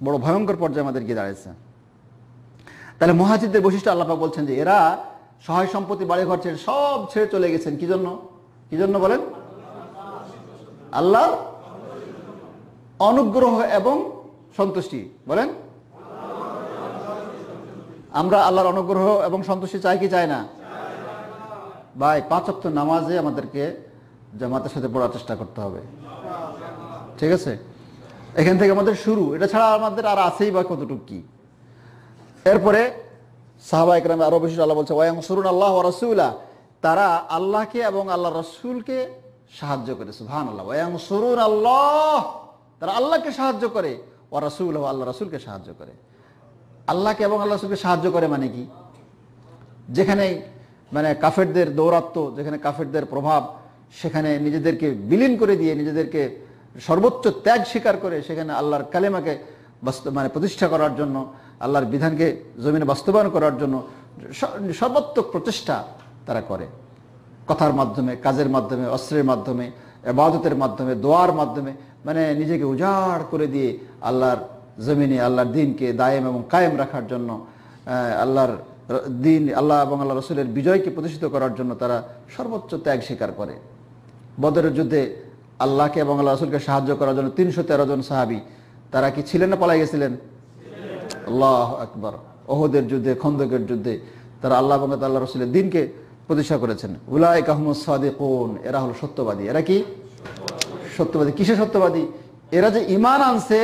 বড় ভয়ঙ্কর পর্যায়ে আমাদেরকে দাঁড়িয়েছে তাহলে মহাজিদদের বৈশিষ্ট্য আল্লাপা বলছেন যে এরা সহায় সম্পত্তি বাড়িঘর ছেড়ে সব ছেড়ে চলে গেছেন কি জন্য কি জন্য বলেন আল্লাহ অনুগ্রহ এবং সন্তুষ্টি বলেন আমরা আল্লাহর অনুগ্রহ এবং সন্তুষ্টি চাই কি চাই না ভাই পাঁচ অপ্ত নামাজে আমাদেরকে জামাতের সাথে পড়ার চেষ্টা করতে হবে ঠিক আছে এখান থেকে আমাদের শুরু এটা ছাড়া আমাদের আর আছেই বা কতটুকু কি এরপরে সাহাবা একরামে আরো বেশি আল্লাহ বলছে ওয়াং সরুন আল্লাহ রসুল্লাহ তারা আল্লাহকে এবং আল্লাহ রসুলকে সাহায্য করেছে ভান আল্লাহ ওয়াং সরুন আল্লাহ তারা আল্লাহকে সাহায্য করে ও রাসুল ও আল্লাহ রাসুলকে সাহায্য করে আল্লাহকে এবং আল্লাহ রাসুলকে সাহায্য করে মানে কি যেখানে মানে কাফেরদের দৌরাত্ম যেখানে কাফেরদের প্রভাব সেখানে নিজেদেরকে বিলীন করে দিয়ে নিজেদেরকে সর্বোচ্চ ত্যাগ স্বীকার করে সেখানে আল্লাহর কালেমাকে মানে প্রতিষ্ঠা করার জন্য আল্লাহর বিধানকে জমিনে বাস্তবায়ন করার জন্য সর্বাত্মক প্রচেষ্টা তারা করে কথার মাধ্যমে কাজের মাধ্যমে অস্ত্রের মাধ্যমে এবাদতের মাধ্যমে দোয়ার মাধ্যমে মানে নিজেকে উজাড় করে দিয়ে আল্লাহর জমিনে আল্লাহর দিনকে দায়েম এবং কায়েম রাখার জন্য আল্লাহর দিন আল্লাহ এবং আল্লাহ রসুলের বিজয়কে প্রতিষ্ঠিত করার জন্য তারা সর্বোচ্চ ত্যাগ স্বীকার করে বদরের যুদ্ধে আল্লাহকে এবং আল্লাহ রসুলকে সাহায্য করার জন্য তিনশো তেরো জন সাহাবি তারা কি ছিলেন না পালাই গেছিলেন আল্লাহ আকবর ওহদের যুদ্ধে খন্দকের যুদ্ধে তারা আল্লাহ এবং আল্লাহ রসুলের দিনকে প্রতিষ্ঠা করেছেন উলায় কাহমদ কোন এরা হলো সত্যবাদী এরা কি সত্যবাদী কিসে সত্যবাদী এরা যে ইমান আনছে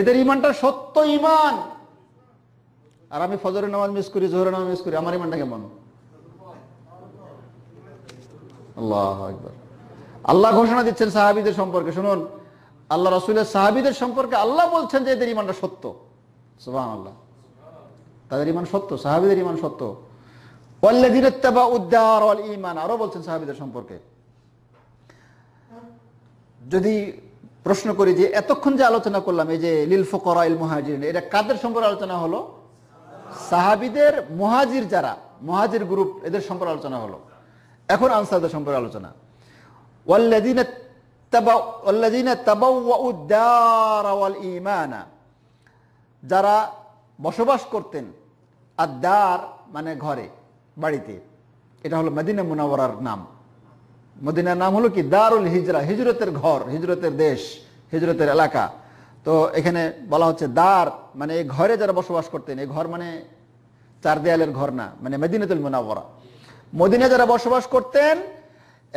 এদের ইমানটা সত্য ইমান আর আমি ফজরের নামাজ মিস করি জোহরের নামাজ মিস করি আমার ইমানটা কেমন আল্লাহ একবার আল্লাহ ঘোষণা দিচ্ছেন সাহাবিদের সম্পর্কে শুনুন আল্লাহ রসুলের সাহাবিদের সম্পর্কে আল্লাহ বলছেন যে এদের ইমানটা সত্য সুবাহ আল্লাহ তাদের ইমান সত্য সাহাবিদের ইমান সত্য আরো বলছেন সাহাবিদের সম্পর্কে যদি প্রশ্ন করি যে এতক্ষণ যে আলোচনা করলাম এই যে লিল ফকরা মহাজির এটা কাদের সম্পর্কে আলোচনা হলো সাহাবিদের মহাজির যারা মহাজির গ্রুপ এদের সম্পর্কে আলোচনা হলো এখন আনসারদের সম্পর্কে আলোচনা যারা বসবাস করতেন আর দার মানে ঘরে বাড়িতে এটা হলো মদিনা মুনাওয়ার নাম মদিনার নাম হলো কি দারুল হিজরা হিজরতের ঘর হিজরতের দেশ হিজরতের এলাকা তো এখানে বলা হচ্ছে দার মানে এই ঘরে যারা বসবাস করতেন এই ঘর মানে চার দেয়ালের ঘর না মানে মেদিনাতুল মোনাবরা মদিনা যারা বসবাস করতেন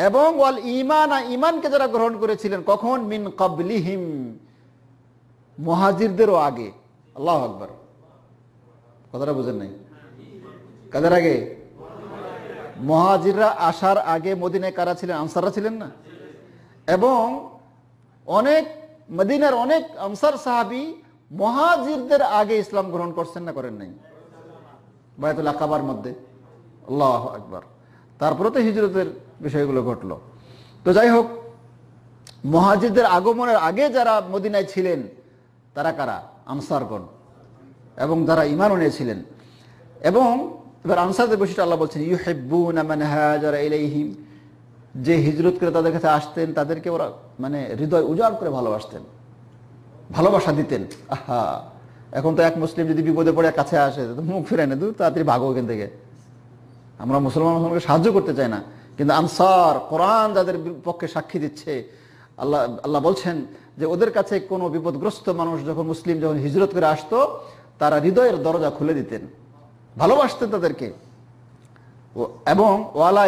এবং ওয়াল ইমান ইমানকে যারা গ্রহণ করেছিলেন কখন মিন কবলিহিম মহাজিরদেরও আগে আল্লাহ আকবর কথাটা বুঝেন নাই কাদের আগে মহাজিররা আসার আগে মদিনায় কারা ছিলেন আনসাররা ছিলেন না এবং অনেক মদিনার অনেক আনসার সাহাবি মহাজিরদের আগে ইসলাম গ্রহণ করছেন না করেন নাই বায়তুল আকাবার মধ্যে আল্লাহ আকবর তারপরে তো হিজরতের বিষয়গুলো ঘটল তো যাই হোক মহাজিদের আগমনের আগে যারা মদিনায় ছিলেন তারা কারা আনসারগণ এবং যারা ইমান এনেছিলেন এবং এবার আনসারদের বৈশিষ্ট্য আল্লাহ বলছেন ইউ হেব্বু নামান হাজারা ইলাইহিম যে হিজরত করে তাদের কাছে আসতেন তাদেরকে ওরা মানে হৃদয় উজাড় করে ভালোবাসতেন ভালোবাসা দিতেন আহা এখন তো এক মুসলিম যদি বিপদে পড়ে কাছে আসে মুখ ফিরে না দূর তাড়াতাড়ি ভাগো ওখান থেকে আমরা মুসলমান মুসলমানকে সাহায্য করতে চাই না কিন্তু আনসার কোরআন যাদের পক্ষে সাক্ষী দিচ্ছে আল্লাহ আল্লাহ বলছেন যে ওদের কাছে কোনো বিপদগ্রস্ত মানুষ যখন মুসলিম যখন হিজরত করে আসতো তারা হৃদয়ের দরজা খুলে দিতেন ভালোবাসতেন তাদেরকে এবং ওয়ালা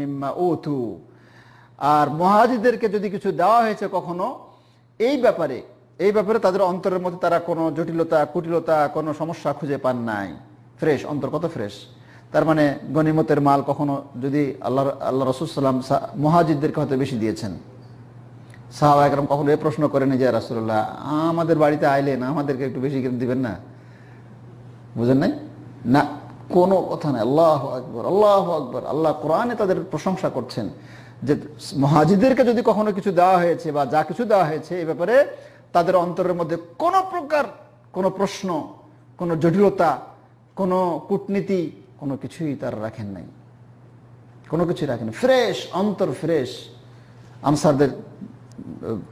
মিম্মা আর মহাজিদেরকে যদি কিছু দেওয়া হয়েছে কখনো এই ব্যাপারে এই ব্যাপারে তাদের অন্তরের মধ্যে তারা কোনো জটিলতা কুটিলতা কোনো সমস্যা খুঁজে পান নাই ফ্রেশ অন্তর কত ফ্রেশ তার মানে গণিমতের মাল কখনো যদি আল্লাহ আল্লাহ রসুলাম মহাজিদদেরকে হয়তো বেশি দিয়েছেন সাহাবাহরম একরম কখনো এ প্রশ্ন করেনি যে রাসুল্লাহ আমাদের বাড়িতে আইলেন আমাদেরকে একটু বেশি দিবেন না বুঝেন নাই না কোনো কথা নাই আল্লাহ আকবর আল্লাহ আকবর আল্লাহ কোরআনে তাদের প্রশংসা করছেন যে মহাজিদেরকে যদি কখনো কিছু দেওয়া হয়েছে বা যা কিছু দেওয়া হয়েছে এ ব্যাপারে তাদের অন্তরের মধ্যে কোনো প্রকার কোনো প্রশ্ন কোনো জটিলতা কোনো কূটনীতি কোনো কিছুই তারা রাখেন নাই কোনো কিছুই রাখেন ফ্রেশ অন্তর ফ্রেশ আনসারদের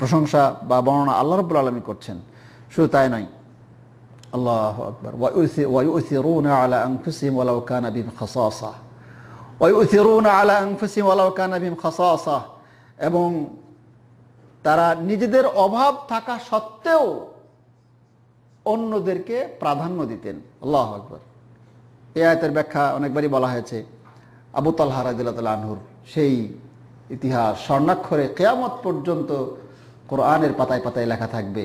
প্রশংসা বা বর্ণনা আল্লাহ রবুল আলমী করছেন শুধু তাই নয় আল্লাহ আকবর ওয়ুথিরুন আলা আংফুসিম ওয়ালাউ কান বিম খসাসা ওয়ুথিরুন আলা আংফুসিম ওয়ালাউ কান বিম খসাসা এবং তারা নিজেদের অভাব থাকা সত্ত্বেও অন্যদেরকে প্রাধান্য দিতেন আল্লাহ আকবর এ আয়তের ব্যাখ্যা অনেকবারই বলা হয়েছে আবু তাল্হা রাজিল্লা আনহুর সেই ইতিহাস স্বর্ণাক্ষরে কেয়ামত পর্যন্ত কোরআনের পাতায় পাতায় লেখা থাকবে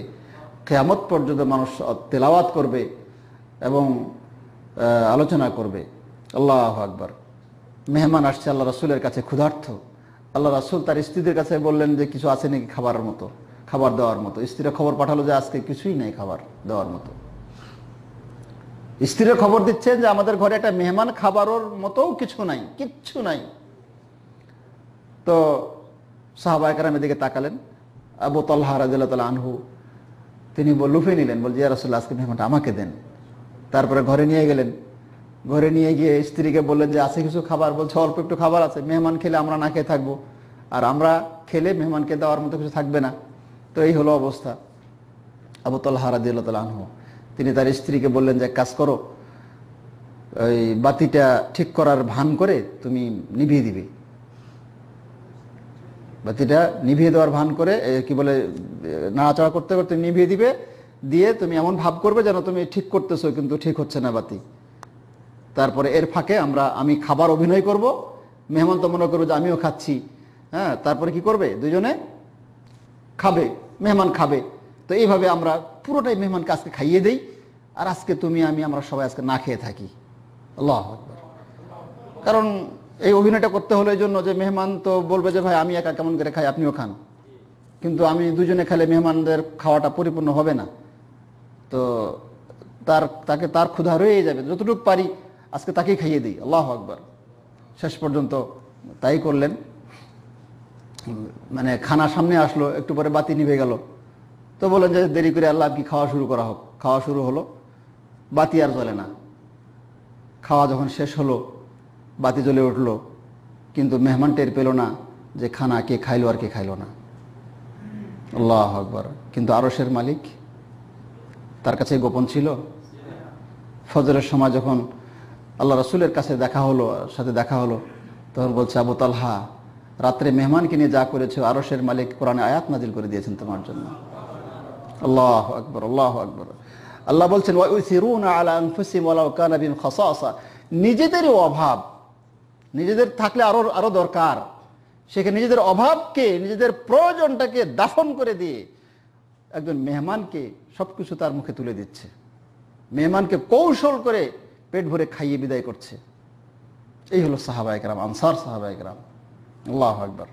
কেয়ামত পর্যন্ত মানুষ তেলাওয়াত করবে এবং আলোচনা করবে আল্লাহ আকবর মেহমান আসছে আল্লাহ রসুলের কাছে ক্ষুধার্থ আল্লাহ রসুল তার স্ত্রীদের কাছে বললেন যে কিছু আছে নাকি খাবারের মতো খাবার দেওয়ার মতো স্ত্রীরা খবর পাঠালো যে আজকে কিছুই নেই খাবার দেওয়ার মতো স্ত্রীরা খবর দিচ্ছেন যে আমাদের ঘরে একটা মেহমান খাবারের মতো কিছু নাই কিচ্ছু নাই তো সাহাবাহাম এদিকে তাকালেন আবু তল্লাহ রাজু আনহু তিনি লুফে নিলেন বল জিয়া রসুল্লাহ আজকে মেহমানটা আমাকে দেন তারপরে ঘরে নিয়ে গেলেন ঘরে নিয়ে গিয়ে স্ত্রীকে বললেন যে আছে কিছু খাবার বলছে অল্প একটু খাবার আছে মেহমান খেলে আমরা না খেয়ে থাকবো আর আমরা খেলে মেহমানকে দেওয়ার মতো কিছু থাকবে না তো এই হলো অবস্থা আবু তাল্লাহ রাজিউল্লাহ আনহু তিনি তার স্ত্রীকে বললেন যে কাজ করো ওই বাতিটা ঠিক করার ভান করে তুমি নিভিয়ে দিবে বাতিটা নিভিয়ে দেওয়ার ভান করে কি বলে নাড়াচাড়া করতে করতে নিভিয়ে দিবে দিয়ে তুমি এমন ভাব করবে যেন তুমি ঠিক করতেছো কিন্তু ঠিক হচ্ছে না বাতি তারপরে এর ফাঁকে আমরা আমি খাবার অভিনয় করব মেহমান তো মনে করবো যে আমিও খাচ্ছি হ্যাঁ তারপরে কি করবে দুজনে খাবে মেহমান খাবে তো এইভাবে আমরা পুরোটাই মেহমানকে আজকে খাইয়ে দেই আর আজকে তুমি আমি আমরা সবাই আজকে না খেয়ে থাকি আল্লাহ কারণ এই অভিনয়টা করতে হলে এই জন্য যে মেহমান তো বলবে যে ভাই আমি একা কেমন করে খাই আপনিও খান কিন্তু আমি দুজনে খেলে মেহমানদের খাওয়াটা পরিপূর্ণ হবে না তো তার তাকে তার ক্ষুধা রয়ে যাবে যতটুকু পারি আজকে তাকেই খাইয়ে দিই আল্লাহ আকবর শেষ পর্যন্ত তাই করলেন মানে খানা সামনে আসলো একটু পরে বাতি নিভে গেল তো বললেন যে দেরি করে আল্লাহ কি খাওয়া শুরু করা হোক খাওয়া শুরু হলো বাতি আর চলে না খাওয়া যখন শেষ হলো বাতি জ্বলে উঠল কিন্তু মেহমান টের পেল না যে খানা কে খাইলো আর কে খাইলো না আল্লাহ আকবর কিন্তু আরসের মালিক তার কাছে গোপন ছিল ফজরের সময় যখন আল্লাহ রসুলের কাছে দেখা হলো সাথে দেখা হলো তখন বলছে আবু তালহা রাত্রে মেহমানকে নিয়ে যা করেছে আরসের মালিক কোরআনে আয়াত নাজিল করে দিয়েছেন তোমার জন্য আল্লাহ আকবর আল্লাহ আকবর আল্লাহ বলছেন নিজেদেরই অভাব নিজেদের থাকলে আরও আরও দরকার সেখানে নিজেদের অভাবকে নিজেদের প্রয়োজনটাকে দাফন করে দিয়ে একজন মেহমানকে সব কিছু তার মুখে তুলে দিচ্ছে মেহমানকে কৌশল করে পেট ভরে খাইয়ে বিদায় করছে এই হলো সাহাবা একরাম আনসার সাহাবা একরাম আল্লাহ আকবর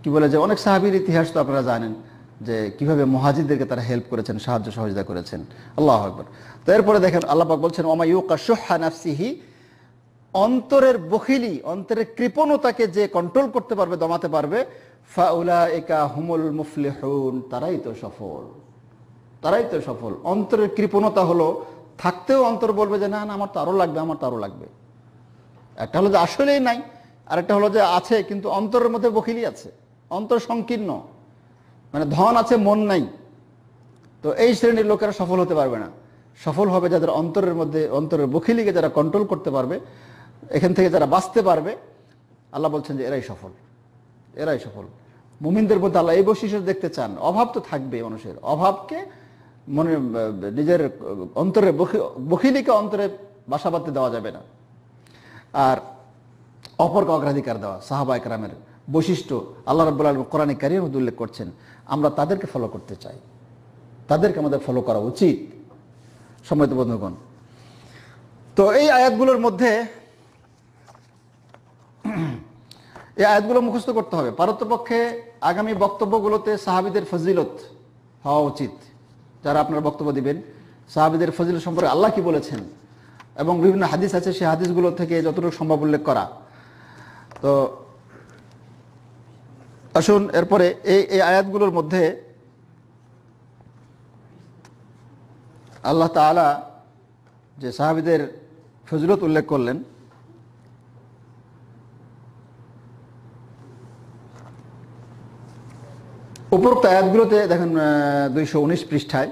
কি বলে যে অনেক সাহাবির ইতিহাস তো আপনারা জানেন যে কিভাবে মহাজিদদেরকে তারা হেল্প করেছেন সাহায্য সহযোগিতা করেছেন আল্লাহ আকবর তো এরপরে দেখেন আল্লাপাক বলছেন ওমা ইউকা সুহা অন্তরের বখিলি অন্তরের কৃপণতাকে যে কন্ট্রোল করতে পারবে দমাতে পারবে ফাউলা একা হুমুল মুফলিহুন তারাই তো সফল তারাই তো সফল অন্তরের কৃপণতা হলো থাকতেও অন্তর বলবে যে না না আমার তো আরও লাগবে আমার তো আরও লাগবে একটা হলো যে আসলেই নাই আরেকটা হলো যে আছে কিন্তু অন্তরের মধ্যে বখিলি আছে অন্তর সংকীর্ণ মানে ধন আছে মন নাই তো এই শ্রেণীর লোকেরা সফল হতে পারবে না সফল হবে যাদের অন্তরের মধ্যে অন্তরের বখিলিকে যারা কন্ট্রোল করতে পারবে এখান থেকে যারা বাঁচতে পারবে আল্লাহ বলছেন যে এরাই সফল এরাই সফল মুমিনদের মধ্যে আল্লাহ এই বৈশিষ্ট্য দেখতে চান অভাব তো থাকবে মানুষের অভাবকে মনে নিজের অন্তরে বখিলিকে অন্তরে বাসা বাঁধতে দেওয়া যাবে না আর অপরকে অগ্রাধিকার দেওয়া সাহাবা একরামের বৈশিষ্ট্য আল্লাহ রাবুল আলম কোরআনে মধ্যে উল্লেখ করছেন আমরা তাদেরকে ফলো করতে চাই তাদেরকে আমাদের ফলো করা উচিত সময় বন্ধুগণ তো এই আয়াতগুলোর মধ্যে এই আয়াতগুলো মুখস্থ করতে হবে পারতপক্ষে আগামী বক্তব্যগুলোতে সাহাবিদের ফজিলত হওয়া উচিত যারা আপনারা বক্তব্য দিবেন সাহাবিদের ফজিলত সম্পর্কে আল্লাহ কি বলেছেন এবং বিভিন্ন হাদিস আছে সেই হাদিসগুলো থেকে যতটুকু সম্ভব উল্লেখ করা তো আসুন এরপরে এই এই আয়াতগুলোর মধ্যে আল্লাহ তালা যে সাহাবিদের ফজলত উল্লেখ করলেন উপরোক্ত আয়াতগুলোতে দেখেন দুইশো উনিশ পৃষ্ঠায়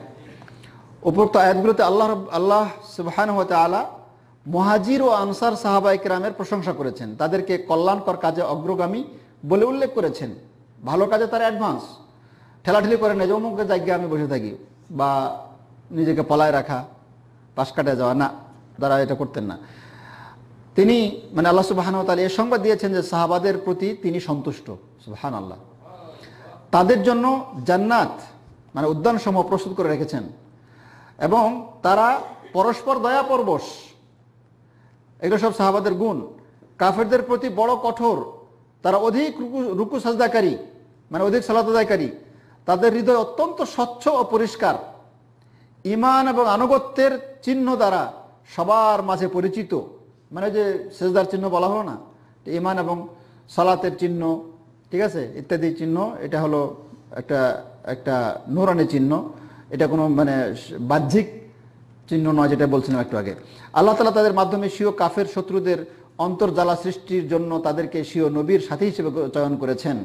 উপরোক্ত আয়াতগুলোতে আল্লাহ আল্লাহ সুবাহান হতে আলা মহাজির ও আনসার সাহাবাইকরামের প্রশংসা করেছেন তাদেরকে কল্যাণকর কাজে অগ্রগামী বলে উল্লেখ করেছেন ভালো কাজে তারা অ্যাডভান্স ঠেলাঠেলি করে না যে অমুকের জায়গায় আমি বসে থাকি বা নিজেকে পলায় রাখা পাশ কাটে যাওয়া না তারা এটা করতেন না তিনি মানে আল্লাহ সুবাহানু তাল এ সংবাদ দিয়েছেন যে সাহাবাদের প্রতি তিনি সন্তুষ্ট সুবাহান আল্লাহ তাদের জন্য জান্নাত মানে উদ্যানসমূহ প্রস্তুত করে রেখেছেন এবং তারা পরস্পর দয়া পরবশ এগুলো সব সাহাবাদের গুণ কাফেরদের প্রতি বড় কঠোর তারা অধিক রুকু রুকু সাজদাকারী মানে অধিক সালাত আদায়কারী তাদের হৃদয় অত্যন্ত স্বচ্ছ ও পরিষ্কার ইমান এবং আনুগত্যের চিহ্ন দ্বারা সবার মাঝে পরিচিত মানে যে সেজদার চিহ্ন বলা হলো না ইমান এবং সালাতের চিহ্ন ঠিক আছে ইত্যাদি চিহ্ন এটা হলো একটা একটা নোরানি চিহ্ন এটা কোনো মানে বাহ্যিক চিহ্ন নয় যেটা বলছিলাম একটু আগে আল্লাহ তালা তাদের মাধ্যমে সিও কাফের শত্রুদের অন্তর্জালা সৃষ্টির জন্য তাদেরকে সিও নবীর সাথী হিসেবে চয়ন করেছেন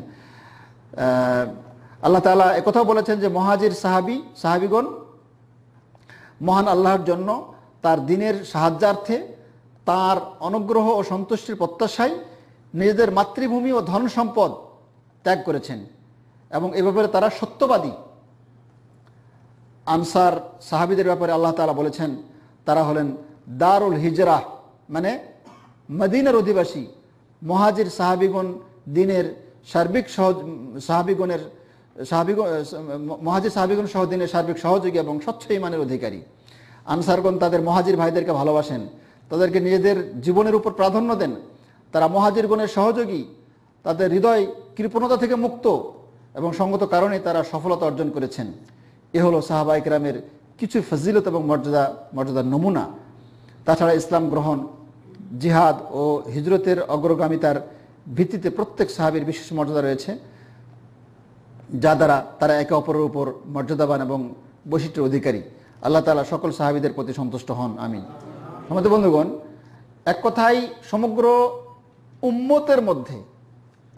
আল্লাহ তালা একথাও বলেছেন যে মহাজির সাহাবি সাহাবিগণ মহান আল্লাহর জন্য তার দিনের সাহায্যার্থে তার অনুগ্রহ ও সন্তুষ্টির প্রত্যাশায় নিজেদের মাতৃভূমি ও ধন সম্পদ ত্যাগ করেছেন এবং এ ব্যাপারে তারা সত্যবাদী আনসার সাহাবিদের ব্যাপারে আল্লাহ তালা বলেছেন তারা হলেন দারুল হিজরা মানে মদিনার অধিবাসী মহাজির সাহাবিগণ দিনের সার্বিক সহজ সাহাবিগণের সাহাবিগ মহাজির সাহাবিগণ সহ দিনের সার্বিক সহযোগী এবং স্বচ্ছ ইমানের অধিকারী আনসারগণ তাদের মহাজির ভাইদেরকে ভালোবাসেন তাদেরকে নিজেদের জীবনের উপর প্রাধান্য দেন তারা মহাজিরগণের সহযোগী তাদের হৃদয় কৃপণতা থেকে মুক্ত এবং সঙ্গত কারণে তারা সফলতা অর্জন করেছেন এ হলো সাহাবা ইকরামের কিছু ফজিলত এবং মর্যাদা মর্যাদার নমুনা তাছাড়া ইসলাম গ্রহণ জিহাদ ও হিজরতের অগ্রগামিতার ভিত্তিতে প্রত্যেক সাহাবির বিশেষ মর্যাদা রয়েছে যা দ্বারা তারা একে অপরের উপর মর্যাদাবান এবং বৈশিষ্ট্যের অধিকারী আল্লাহ তালা সকল সাহাবিদের প্রতি সন্তুষ্ট হন আমি আমাদের বন্ধুগণ এক কথাই সমগ্র উম্মতের মধ্যে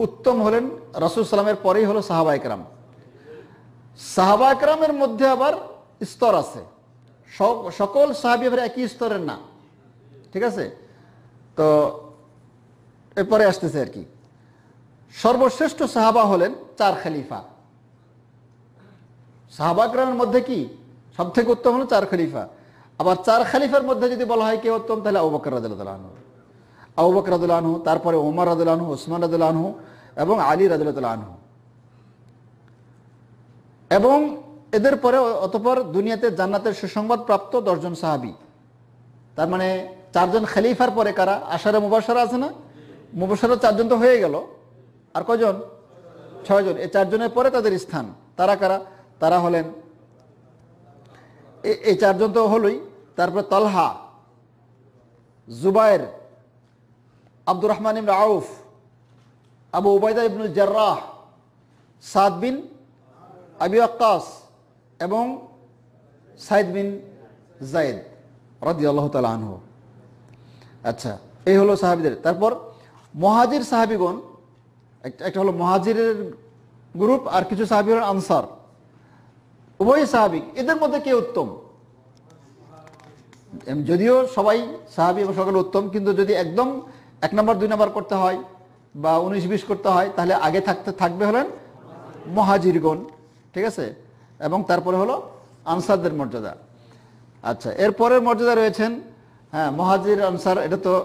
উত্তম হলেন রাসুল সালামের পরেই হলো সাহাবা একরাম সাহাবা একরামের মধ্যে আবার স্তর আছে সকল সাহাবি একই স্তরের না ঠিক আছে তো এরপরে আসতেছে আর কি সর্বশ্রেষ্ঠ সাহাবা হলেন চার খালিফা সাহাবাগ্রামের মধ্যে কি সব থেকে উত্তম হলো চার খালিফা আবার চার খালিফার মধ্যে যদি বলা হয় কে উত্তম তাহলে আবু বকর রাজুল্লাহ আনহু আবু বকর আনহু তারপরে ওমর রাজুল আনহু ওসমান রাজুল আনহু এবং আলী রাজুল্লাহ আনহু এবং এদের পরে অতপর দুনিয়াতে জান্নাতের সুসংবাদ প্রাপ্ত দশজন সাহাবি তার মানে চারজন খালিফার পরে কারা আশারে মুবাসারা আছে না মুবাসারা চারজন তো হয়ে গেল আর কজন ছয়জন এই চারজনের পরে তাদের স্থান তারা কারা তারা হলেন এই চারজন তো হলই তারপরে তলহা জুবায়ের আব্দুর রহমান ইম আউফ আবু ওবায়দা ইবনুল জার্রাহ সাদ বিন আবি আক্কাস এবং সাইদ বিন জায়েদ রাজি আল্লাহ তালা আনহু আচ্ছা এই হলো সাহাবিদের তারপর মহাজির সাহাবিগণ একটা হলো মহাজিরের গ্রুপ আর কিছু সাহাবি হল আনসার উভয় সাহাবি এদের মধ্যে কে উত্তম যদিও সবাই সাহাবি এবং সকলে উত্তম কিন্তু যদি একদম এক নম্বর দুই নম্বর করতে হয় বা উনিশ বিশ করতে হয় তাহলে আগে থাকতে থাকবে হলেন মহাজিরগণ ঠিক আছে এবং তারপরে হলো আনসারদের মর্যাদা আচ্ছা এরপরের মর্যাদা রয়েছেন হ্যাঁ মহাজির আনসার এটা তো [CLEARS THROAT]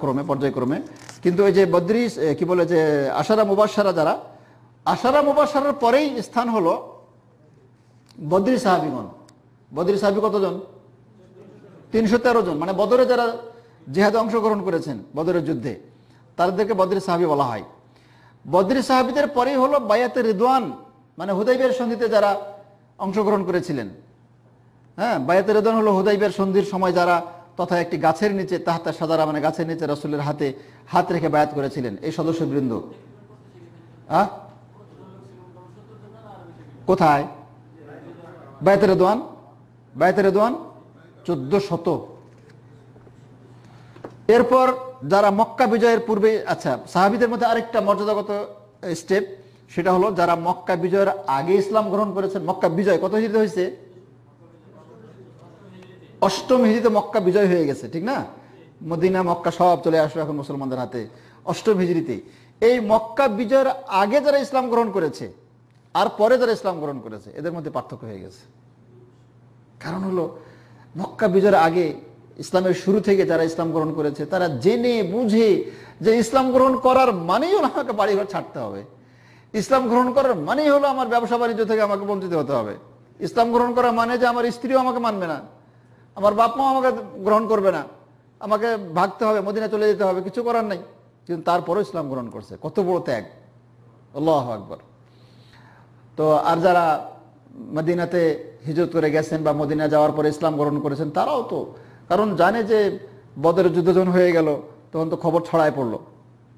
ক্রমে পর্যায়ক্রমে কিন্তু ওই যে বদ্রি কি বলে যে আশারা মুবাসারা যারা আশারা মুবাসারার পরেই স্থান হলো বদ্রি সাহাবিগণ বদ্রি সাহাবি কতজন তিনশো তেরো জন মানে বদরে যারা জেহাদে অংশগ্রহণ করেছেন বদরের যুদ্ধে তাদেরকে বদ্রি সাহাবি বলা হয় বদ্রি সাহাবিদের পরেই হলো বায়াতে রিদওয়ান মানে হুদাইবের সন্ধিতে যারা অংশগ্রহণ করেছিলেন হ্যাঁ বায়াতে রেদান হলো হুদাইবের সন্ধির সময় যারা তথা একটি গাছের নিচে তাহাতা সাদারা মানে গাছের নিচে রসুলের হাতে হাত রেখে বায়াত করেছিলেন এই সদস্যবৃন্দ আহ কোথায় বায়াতের রেদোয়ান বায়াতের রেদোয়ান চোদ্দ শত এরপর যারা মক্কা বিজয়ের পূর্বে আচ্ছা সাহাবিদের মধ্যে আরেকটা মর্যাদাগত স্টেপ সেটা হলো যারা মক্কা বিজয়ের আগে ইসলাম গ্রহণ করেছেন মক্কা বিজয় কত হিজড়িতে হয়েছে অষ্টম হিজিতে মক্কা বিজয় হয়ে গেছে ঠিক না মদিনা মক্কা সব চলে আসবে এখন মুসলমানদের হাতে অষ্টম হিজড়িতে এই মক্কা বিজয়ের আগে যারা ইসলাম গ্রহণ করেছে আর পরে যারা ইসলাম গ্রহণ করেছে এদের মধ্যে পার্থক্য হয়ে গেছে কারণ হলো মক্কা বিজয়ের আগে ইসলামের শুরু থেকে যারা ইসলাম গ্রহণ করেছে তারা জেনে বুঝে যে ইসলাম গ্রহণ করার মানেই হলো আমাকে বাড়িঘর ছাড়তে হবে ইসলাম গ্রহণ করার মানেই হলো আমার ব্যবসা বাণিজ্য থেকে আমাকে বঞ্চিত হতে হবে ইসলাম গ্রহণ করার মানে যে আমার স্ত্রীও আমাকে মানবে না আমার বাপ মা আমাকে গ্রহণ করবে না আমাকে ভাগতে হবে মদিনা চলে যেতে হবে কিছু করার নাই কিন্তু তারপরও ইসলাম গ্রহণ করছে কত বড় ত্যাগ আল্লাহ আকবর তো আর যারা মদিনাতে হিজত করে গেছেন বা মদিনা যাওয়ার পরে ইসলাম গ্রহণ করেছেন তারাও তো কারণ জানে যে বদরের যুদ্ধজন হয়ে গেল তখন তো খবর ছড়ায় পড়লো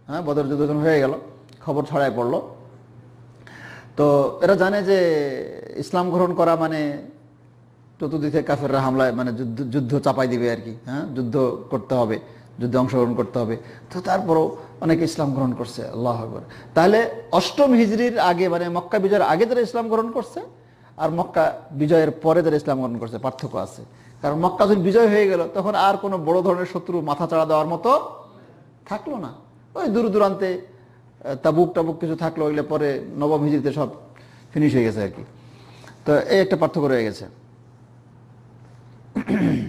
হ্যাঁ বদরের যুদ্ধজন হয়ে গেল খবর ছড়ায় পড়লো তো এরা জানে যে ইসলাম গ্রহণ করা মানে চতুর্দিকে কাফেররা হামলায় মানে যুদ্ধ যুদ্ধ চাপাই দিবে আর কি হ্যাঁ যুদ্ধ করতে হবে যুদ্ধে অংশগ্রহণ করতে হবে তো তারপরও অনেকে ইসলাম গ্রহণ করছে আল্লাহ আকবর তাহলে অষ্টম হিজড়ির আগে মানে মক্কা বিজয়ের আগে তারা ইসলাম গ্রহণ করছে আর মক্কা বিজয়ের পরে তারা ইসলাম গ্রহণ করছে পার্থক্য আছে কারণ মক্কা যখন বিজয় হয়ে গেল তখন আর কোনো বড় ধরনের শত্রু মাথা চাড়া দেওয়ার মতো থাকলো না ওই দূর দূরান্তে তাবুক টাবুক কিছু থাকলো ওইগুলো পরে নবম হিজড়িতে সব ফিনিশ হয়ে গেছে আর কি তো এই একটা পার্থক্য রয়ে গেছে [CLEARS THROAT]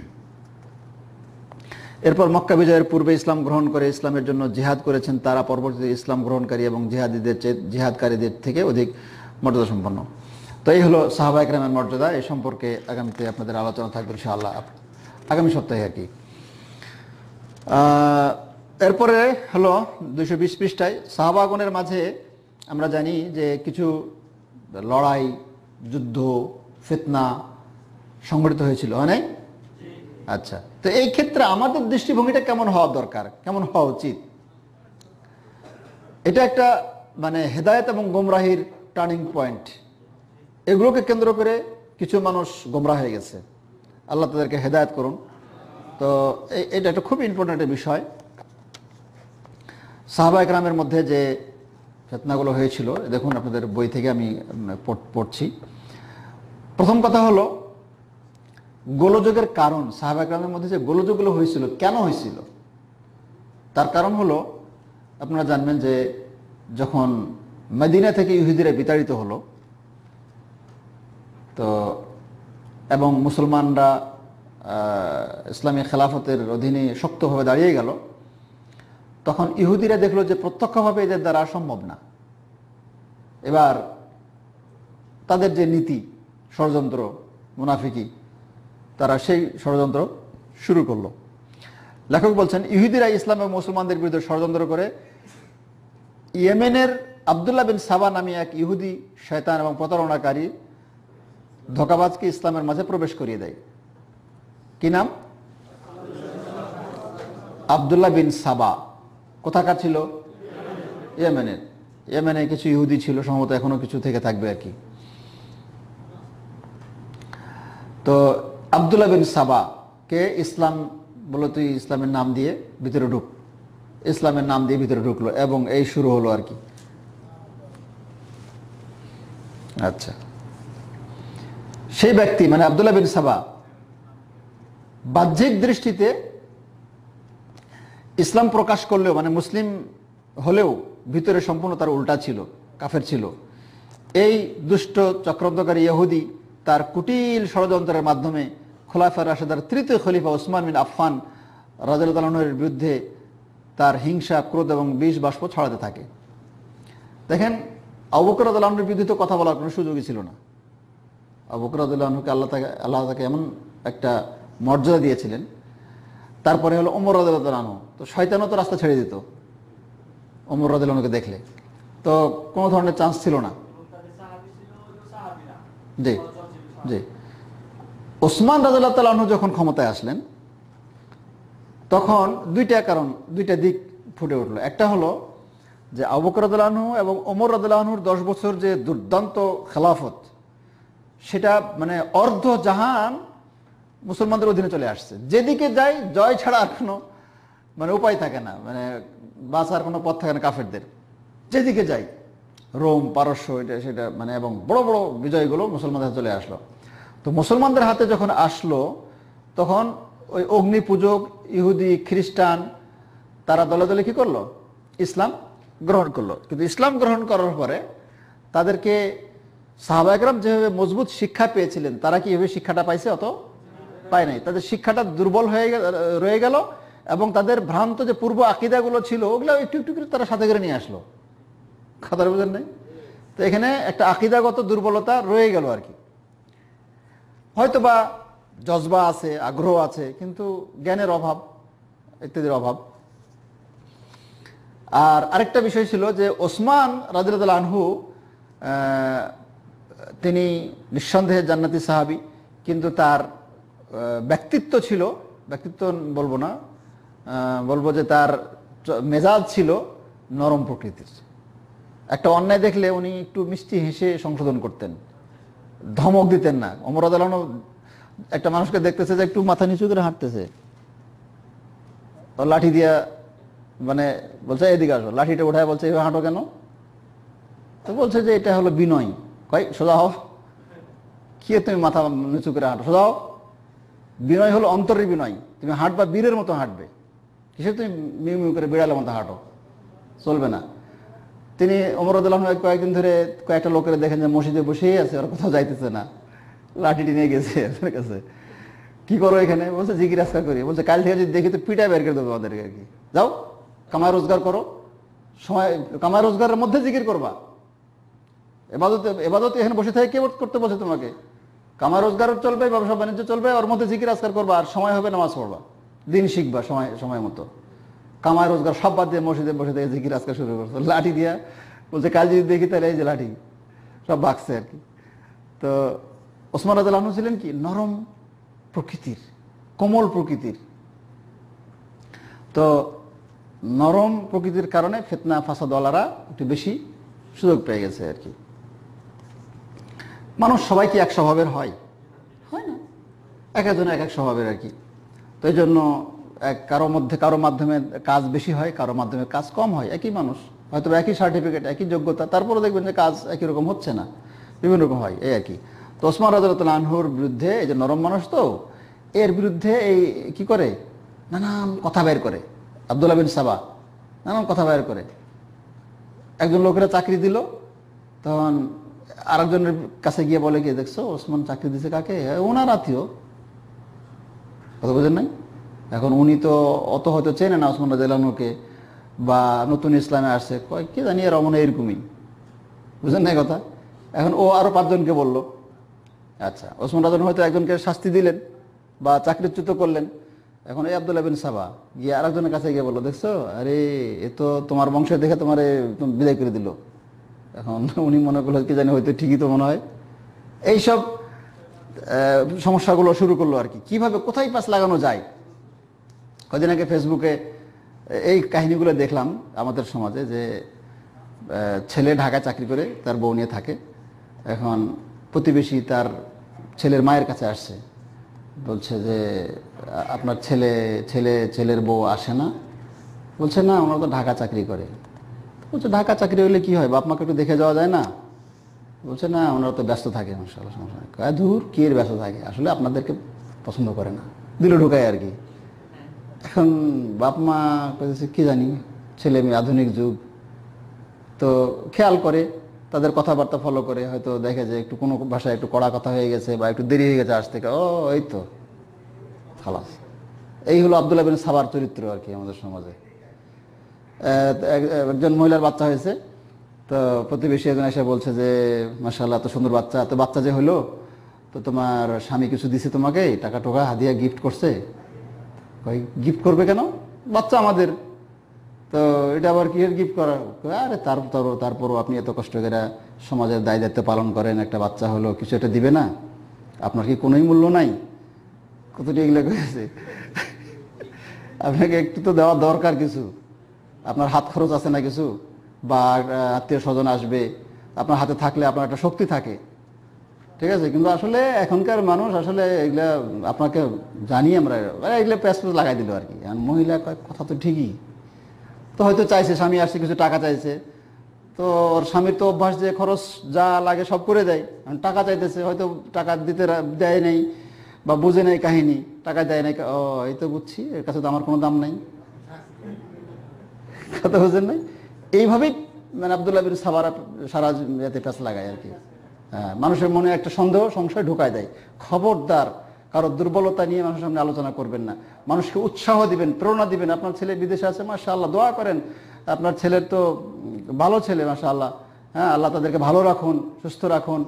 এরপর মক্কা বিজয়ের পূর্বে ইসলাম গ্রহণ করে ইসলামের জন্য জিহাদ করেছেন তারা পরবর্তীতে ইসলাম গ্রহণকারী এবং জিহাদিদের চেয়ে জিহাদকারীদের থেকে অধিক মর্যাদা সম্পন্ন তো এই হলো সাহাবা একরামের মর্যাদা এ সম্পর্কে আগামীতে আপনাদের আলোচনা থাকবে ইনশাআল্লাহ আগামী সপ্তাহে আর কি এরপরে হলো দুশো বিশ পৃষ্ঠায় শাহবাগনের মাঝে আমরা জানি যে কিছু লড়াই যুদ্ধ ফেতনা সংঘটিত হয়েছিল অনেক আচ্ছা তো এই ক্ষেত্রে আমাদের দৃষ্টিভঙ্গিটা কেমন হওয়া দরকার কেমন হওয়া উচিত এটা একটা মানে হেদায়ত এবং গোমরাহির টার্নিং পয়েন্ট এগুলোকে কেন্দ্র করে কিছু মানুষ গোমরা হয়ে গেছে আল্লাহ তাদেরকে হেদায়ত করুন তো এটা একটা খুব ইম্পর্ট্যান্ট বিষয় সাহাবা একরামের মধ্যে যে ফেতনাগুলো হয়েছিল দেখুন আপনাদের বই থেকে আমি পড়ছি প্রথম কথা হলো গোলযোগের কারণ সাহাবাগ্রামের মধ্যে যে গোলযোগগুলো হয়েছিল কেন হয়েছিল তার কারণ হল আপনারা জানবেন যে যখন মেদিনা থেকে ইহুদিরা বিতাড়িত হলো তো এবং মুসলমানরা ইসলামী খেলাফতের অধীনে শক্তভাবে দাঁড়িয়ে গেল তখন ইহুদিরা দেখলো যে প্রত্যক্ষভাবে এদের দ্বারা সম্ভব না এবার তাদের যে নীতি ষড়যন্ত্র মুনাফিকি তারা সেই ষড়যন্ত্র শুরু করলো লেখক বলছেন ইহুদিরা ইসলাম এবং মুসলমানদের বিরুদ্ধে ষড়যন্ত্র করে ইয়েমেনের আবদুল্লাহ বিন সাবা নামে এক ইহুদি শয়তান এবং প্রতারণাকারী ধোকাবাজকে ইসলামের মাঝে প্রবেশ করিয়ে দেয় কি নাম আবদুল্লাহ বিন সাবা কোথাকার ছিল ইয়েমেনের ইয়েমেনে কিছু ইহুদি ছিল সম্ভবত এখনো কিছু থেকে থাকবে আর কি তো আবদুল্লাহ বিন সাবাকে ইসলাম তুই ইসলামের নাম দিয়ে ভিতরে ঢুক ইসলামের নাম দিয়ে ভিতরে ঢুকলো এবং এই শুরু হলো আর কি আচ্ছা সেই ব্যক্তি মানে আবদুল্লাহ বিন সাবা বাহ্যিক দৃষ্টিতে ইসলাম প্রকাশ করলেও মানে মুসলিম হলেও ভিতরে সম্পূর্ণ তার উল্টা ছিল কাফের ছিল এই দুষ্ট চক্রান্তকারী ইহুদি তার কুটিল ষড়যন্ত্রের মাধ্যমে খোলাফা রাশেদার তৃতীয় খলিফা ওসমান বিন আফফান রাজাউদ্দালনের বিরুদ্ধে তার হিংসা ক্রোধ এবং বিষ বাষ্প ছড়াতে থাকে দেখেন আদালনের বিরুদ্ধে তো কথা বলার কোনো সুযোগই ছিল না আবুকরাদুল্লাহকে আল্লাহ তাকে আল্লাহ তাকে এমন একটা মর্যাদা দিয়েছিলেন তারপরে হলো ওমর রাদুল্লাহ তো শয়তানও তো রাস্তা ছেড়ে দিত ওমর রাদুল্লাহকে দেখলে তো কোনো ধরনের চান্স ছিল না জি জি ওসমান রাজাল্লাহ তালাহন যখন ক্ষমতায় আসলেন তখন দুইটা কারণ দুইটা দিক ফুটে উঠলো একটা হলো যে আবুকর রাজু এবং ওমর রাজুর দশ বছর যে দুর্দান্ত খেলাফত সেটা মানে অর্ধ জাহান মুসলমানদের অধীনে চলে আসছে যেদিকে যাই জয় ছাড়া আর কোনো মানে উপায় থাকে না মানে বাঁচার কোনো পথ থাকে না কাফেরদের যেদিকে যাই রোম পারস্য এটা সেটা মানে এবং বড় বড় বিজয়গুলো মুসলমানদের চলে আসলো তো মুসলমানদের হাতে যখন আসলো তখন ওই অগ্নি পূজক ইহুদি খ্রিস্টান তারা দলে দলে কি করলো ইসলাম গ্রহণ করলো কিন্তু ইসলাম গ্রহণ করার পরে তাদেরকে সাহাবাহাম যেভাবে মজবুত শিক্ষা পেয়েছিলেন তারা কি এভাবে শিক্ষাটা পাইছে অত পায় নাই তাদের শিক্ষাটা দুর্বল হয়ে রয়ে গেল এবং তাদের ভ্রান্ত যে পূর্ব আকিদাগুলো ছিল ওগুলো একটু একটু করে তারা সাথে করে নিয়ে আসলো খাতার বোঝেন নাই তো এখানে একটা আকিদাগত দুর্বলতা রয়ে গেল আর কি হয়তোবা জজবা আছে আগ্রহ আছে কিন্তু জ্ঞানের অভাব ইত্যাদির অভাব আর আরেকটা বিষয় ছিল যে ওসমান রাজিরাদ আনহু তিনি নিঃসন্দেহে জান্নাতি সাহাবি কিন্তু তার ব্যক্তিত্ব ছিল ব্যক্তিত্ব বলবো না বলবো যে তার মেজাজ ছিল নরম প্রকৃতির একটা অন্যায় দেখলে উনি একটু মিষ্টি হেসে সংশোধন করতেন ধমক দিতেন না অমর আদালানো একটা মানুষকে দেখতেছে যে একটু মাথা নিচু করে হাঁটতেছে লাঠি দিয়া মানে বলছে এদিকে আসো লাঠিটা উঠায় বলছে এভাবে হাঁটো কেন তো বলছে যে এটা হলো বিনয় কয় সোজা হও কি তুমি মাথা নিচু করে হাঁটো সোজা হও বিনয় হলো অন্তরের বিনয় তুমি হাঁটবা বীরের মতো হাঁটবে কিসে তুমি মিউ মিউ করে বিড়ালের মতো হাঁটো চলবে না তিনি অমরদুল্লাহ কয়েকদিন ধরে কয়েকটা লোকেরা দেখেন যে মসজিদে বসেই আছে ওরা কোথাও যাইতেছে না লাঠিটি নিয়ে গেছে আপনার কাছে কি করো এখানে বলছে জিগির রাস্তা করি বলছে কাল থেকে যদি দেখি তো পিটা বের করে দেবো আমাদেরকে আর কি যাও কামায় রোজগার করো সময় কামায় রোজগারের মধ্যে জিকির করবা এবাদত এবাদত এখানে বসে থেকে কে করতে বলছে তোমাকে কামায় রোজগারও চলবে ব্যবসা বাণিজ্য চলবে ওর মধ্যে জিকির রাস্তা করবা আর সময় হবে নামাজ পড়বা দিন শিখবা সময় সময় মতো কামায় রোজগার সব বাদ দিয়ে মসজিদে বসে থেকে জিকির আজকে শুরু করছে লাঠি দিয়া বলছে কাল যদি দেখি তাহলে এই যে লাঠি সব বাঁকছে আর কি তো ওসমান রাজাল আহম ছিলেন কি নরম প্রকৃতির কোমল প্রকৃতির তো নরম প্রকৃতির কারণে ফেতনা দলারা একটু বেশি সুযোগ পেয়ে গেছে আর কি মানুষ সবাই কি এক স্বভাবের হয় হয় না এক একজন এক এক স্বভাবের আর কি তো এই জন্য কারো মধ্যে কারো মাধ্যমে কাজ বেশি হয় কারো মাধ্যমে কাজ কম হয় একই মানুষ হয়তো একই সার্টিফিকেট একই যোগ্যতা তারপরে দেখবেন যে কাজ একই রকম হচ্ছে না বিভিন্ন রকম হয় এই একই তো ওসমান রাজাতুল আনহুর বিরুদ্ধে এই যে নরম মানুষ তো এর বিরুদ্ধে এই কি করে নানান কথা বের করে আবদুল্লা বিন সাবা নানান কথা বের করে একজন লোকেরা চাকরি দিল তখন আরেকজনের কাছে গিয়ে বলে গিয়ে দেখছো ওসমান চাকরি দিছে কাকে হ্যাঁ, ওনার আত্মীয় কথা বোঝেন নাই এখন উনি তো অত হয়তো চেনে না ওসমান রাজিয়ালকে বা নতুন ইসলামে আসছে কয় কে জানি আর মনে এরকমই বুঝলেন না কথা এখন ও আরও পাঁচজনকে বলল আচ্ছা ওসমান রাজন হয়তো একজনকে শাস্তি দিলেন বা চাকরিচ্যুত করলেন এখন এই আবদুল বিন সাবা গিয়ে আরেকজনের কাছে গিয়ে বললো দেখছো আরে এ তো তোমার বংশে দেখে তোমার বিদায় করে দিল এখন উনি মনে করলো কি জানি হয়তো ঠিকই তো মনে হয় এইসব সমস্যাগুলো শুরু করলো আর কি কীভাবে কোথায় পাশ লাগানো যায় কদিন আগে ফেসবুকে এই কাহিনীগুলো দেখলাম আমাদের সমাজে যে ছেলে ঢাকা চাকরি করে তার বউ নিয়ে থাকে এখন প্রতিবেশী তার ছেলের মায়ের কাছে আসছে বলছে যে আপনার ছেলে ছেলে ছেলের বউ আসে না বলছে না ওনারা তো ঢাকা চাকরি করে বলছে ঢাকা চাকরি হলে কি হয় বাপ মাকে একটু দেখে যাওয়া যায় না বলছে না ওনারা তো ব্যস্ত থাকে মাসাল্লাহ সমস্যা দূর কি এর ব্যস্ত থাকে আসলে আপনাদেরকে পছন্দ করে না দিল ঢুকায় আর কি এখন বাপ মা করেছে কী জানি ছেলে মেয়ে আধুনিক যুগ তো খেয়াল করে তাদের কথাবার্তা ফলো করে হয়তো দেখে যে একটু কোনো ভাষায় একটু কড়া কথা হয়ে গেছে বা একটু দেরি হয়ে গেছে আজ থেকে ও এই তো খালাস এই হলো আবদুল্লাহ বিন সাবার চরিত্র আর কি আমাদের সমাজে একজন মহিলার বাচ্চা হয়েছে তো প্রতিবেশী একজন এসে বলছে যে মাসাল্লাহ এত সুন্দর বাচ্চা এত বাচ্চা যে হলো তো তোমার স্বামী কিছু দিছে তোমাকে টাকা টোকা হাদিয়া গিফট করছে ভাই গিফট করবে কেন বাচ্চা আমাদের তো এটা আবার কি গিফট করা আরে তারপর তারপরও আপনি এত কষ্ট করে সমাজের দায় দায়িত্ব পালন করেন একটা বাচ্চা হলো কিছু একটা দিবে না আপনার কি কোনোই মূল্য নাই কতটি এগুলো করেছে আপনাকে একটু তো দেওয়া দরকার কিছু আপনার হাত খরচ আছে না কিছু বা আত্মীয় স্বজন আসবে আপনার হাতে থাকলে আপনার একটা শক্তি থাকে ঠিক আছে কিন্তু আসলে এখনকার মানুষ আসলে এগুলা আপনাকে জানি আমরা মানে এগুলো প্যাস লাগাই দিল আর কি মহিলা কথা তো ঠিকই তো হয়তো চাইছে স্বামী আসছে কিছু টাকা চাইছে তো ওর স্বামীর তো অভ্যাস যে খরচ যা লাগে সব করে দেয় টাকা চাইতেছে হয়তো টাকা দিতে দেয় নাই বা বুঝে নেই কাহিনী টাকা দেয় নাই ও এই তো বুঝছি এর কাছে তো আমার কোনো দাম নাই কথা বুঝেন নাই এইভাবেই মানে আবদুল্লাহ সাবারা সারা এতে প্যাঁচ লাগায় আর কি হ্যাঁ, মানুষের মনে একটা সন্দেহ সংশয় ঢুকায় দেয় খবরদার কারো দুর্বলতা নিয়ে মানুষের সামনে আলোচনা করবেন না মানুষকে উৎসাহ দিবেন প্রেরণা দিবেন আপনার ছেলে বিদেশে আছে মাসা আল্লাহ দোয়া করেন আপনার ছেলের তো ভালো ছেলে মাসা আল্লাহ হ্যাঁ আল্লাহ তাদেরকে ভালো রাখুন সুস্থ রাখুন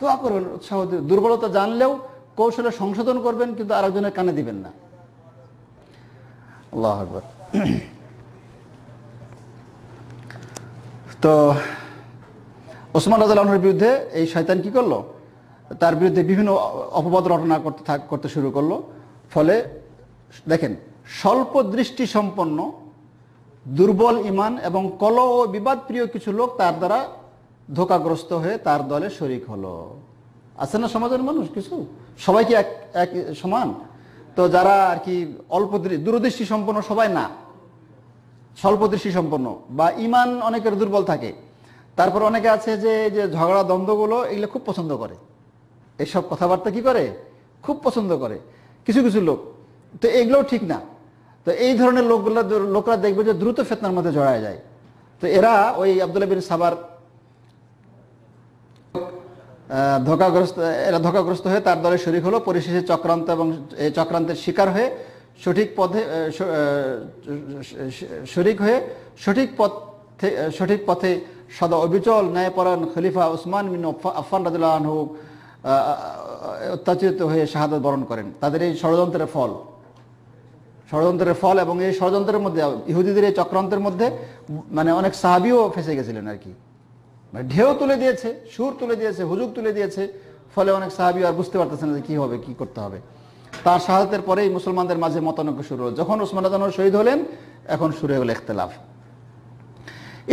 দোয়া করবেন উৎসাহ দিবেন দুর্বলতা জানলেও কৌশলে সংশোধন করবেন কিন্তু আরেকজনের কানে দিবেন না আল্লাহ তো ওসমান রাজালনের বিরুদ্ধে এই শয়তান কি করলো তার বিরুদ্ধে বিভিন্ন অপবাদ রটনা করতে থাক করতে শুরু করলো ফলে দেখেন স্বল্প দৃষ্টি সম্পন্ন দুর্বল ইমান এবং কল ও বিবাদপ্রিয় কিছু লোক তার দ্বারা ধোকাগ্রস্ত হয়ে তার দলে শরিক হলো আছে না সমাজের মানুষ কিছু সবাই কি এক এক সমান তো যারা আর কি অল্প দূরদৃষ্টি সম্পন্ন সবাই না স্বল্প দৃষ্টি সম্পন্ন বা ইমান অনেকের দুর্বল থাকে তারপর অনেকে আছে যে যে ঝগড়া দ্বন্দ্বগুলো এগুলো খুব পছন্দ করে এসব কথাবার্তা কি করে খুব পছন্দ করে কিছু কিছু লোক তো এগুলোও ঠিক না তো এই ধরনের লোকগুলো লোকরা দেখবে যে দ্রুত ফেতনার মধ্যে জড়ায় যায় তো এরা ওই আবদুল্লা বিন সাবার ধোকাগ্রস্ত এরা ধোকাগ্রস্ত হয়ে তার দলে শরিক হলো পরিশেষে চক্রান্ত এবং চক্রান্তের শিকার হয়ে সঠিক পথে শরিক হয়ে সঠিক পথ সঠিক পথে সদা অবিচল ন্যায়পরায়ণ খলিফা উসমান মিন আফান রাজুল্লাহ আনহু অত্যাচারিত হয়ে শাহাদত বরণ করেন তাদের এই ষড়যন্ত্রের ফল ষড়যন্ত্রের ফল এবং এই ষড়যন্ত্রের মধ্যে ইহুদিদের এই চক্রান্তের মধ্যে মানে অনেক সাহাবিও ফেসে গেছিলেন আর কি মানে ঢেউ তুলে দিয়েছে সুর তুলে দিয়েছে হুজুগ তুলে দিয়েছে ফলে অনেক সাহাবিও আর বুঝতে পারতেছে না যে কী হবে কি করতে হবে তার শাহাদের পরেই মুসলমানদের মাঝে মতানক্য শুরু হলো যখন উসমান রাজানোর শহীদ হলেন এখন শুরু হলো ইখতলাফ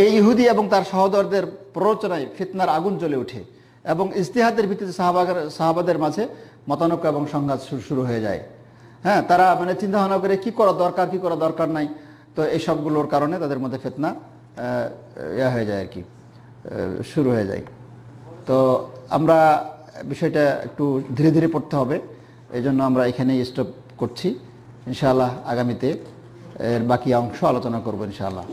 এই ইহুদি এবং তার সহদরদের প্ররোচনায় ফিতনার আগুন জ্বলে ওঠে এবং ইস্তেহাদের ভিত্তিতে সাহাবাগের সাহাবাদের মাঝে মতানক্য এবং সংঘাত শুরু হয়ে যায় হ্যাঁ তারা মানে চিন্তা ভাবনা করে কী করা দরকার কী করা দরকার নাই তো এইসবগুলোর কারণে তাদের মধ্যে ফেতনা ইয়া হয়ে যায় আর কি শুরু হয়ে যায় তো আমরা বিষয়টা একটু ধীরে ধীরে পড়তে হবে এই জন্য আমরা এখানেই স্টপ করছি ইনশাআল্লাহ আগামীতে এর বাকি অংশ আলোচনা করবো ইনশাআল্লাহ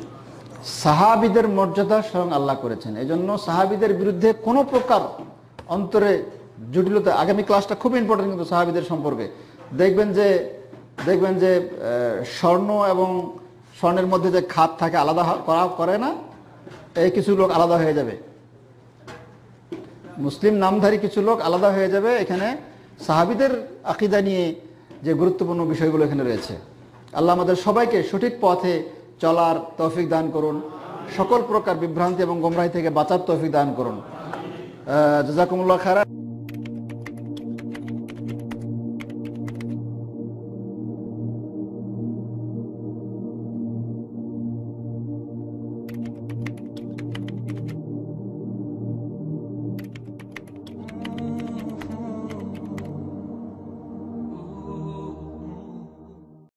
সাহাবিদের মর্যাদা স্বয়ং আল্লাহ করেছেন এই জন্য সাহাবিদের বিরুদ্ধে কোনো প্রকার অন্তরে জটিলতা আগামী ক্লাসটা খুব ইম্পর্টেন্ট কিন্তু সাহাবিদের সম্পর্কে দেখবেন যে দেখবেন যে স্বর্ণ এবং স্বর্ণের মধ্যে যে খাত থাকে আলাদা করা করে না এই কিছু লোক আলাদা হয়ে যাবে মুসলিম নামধারী কিছু লোক আলাদা হয়ে যাবে এখানে সাহাবিদের আকিদা নিয়ে যে গুরুত্বপূর্ণ বিষয়গুলো এখানে রয়েছে আল্লাহ আমাদের সবাইকে সঠিক পথে চলার তৌফিক দান করুন সকল প্রকার বিভ্রান্তি এবং গোমরাহি থেকে বাঁচার তৌফিক দান করুন জাজাকুমুল্লাহ খারা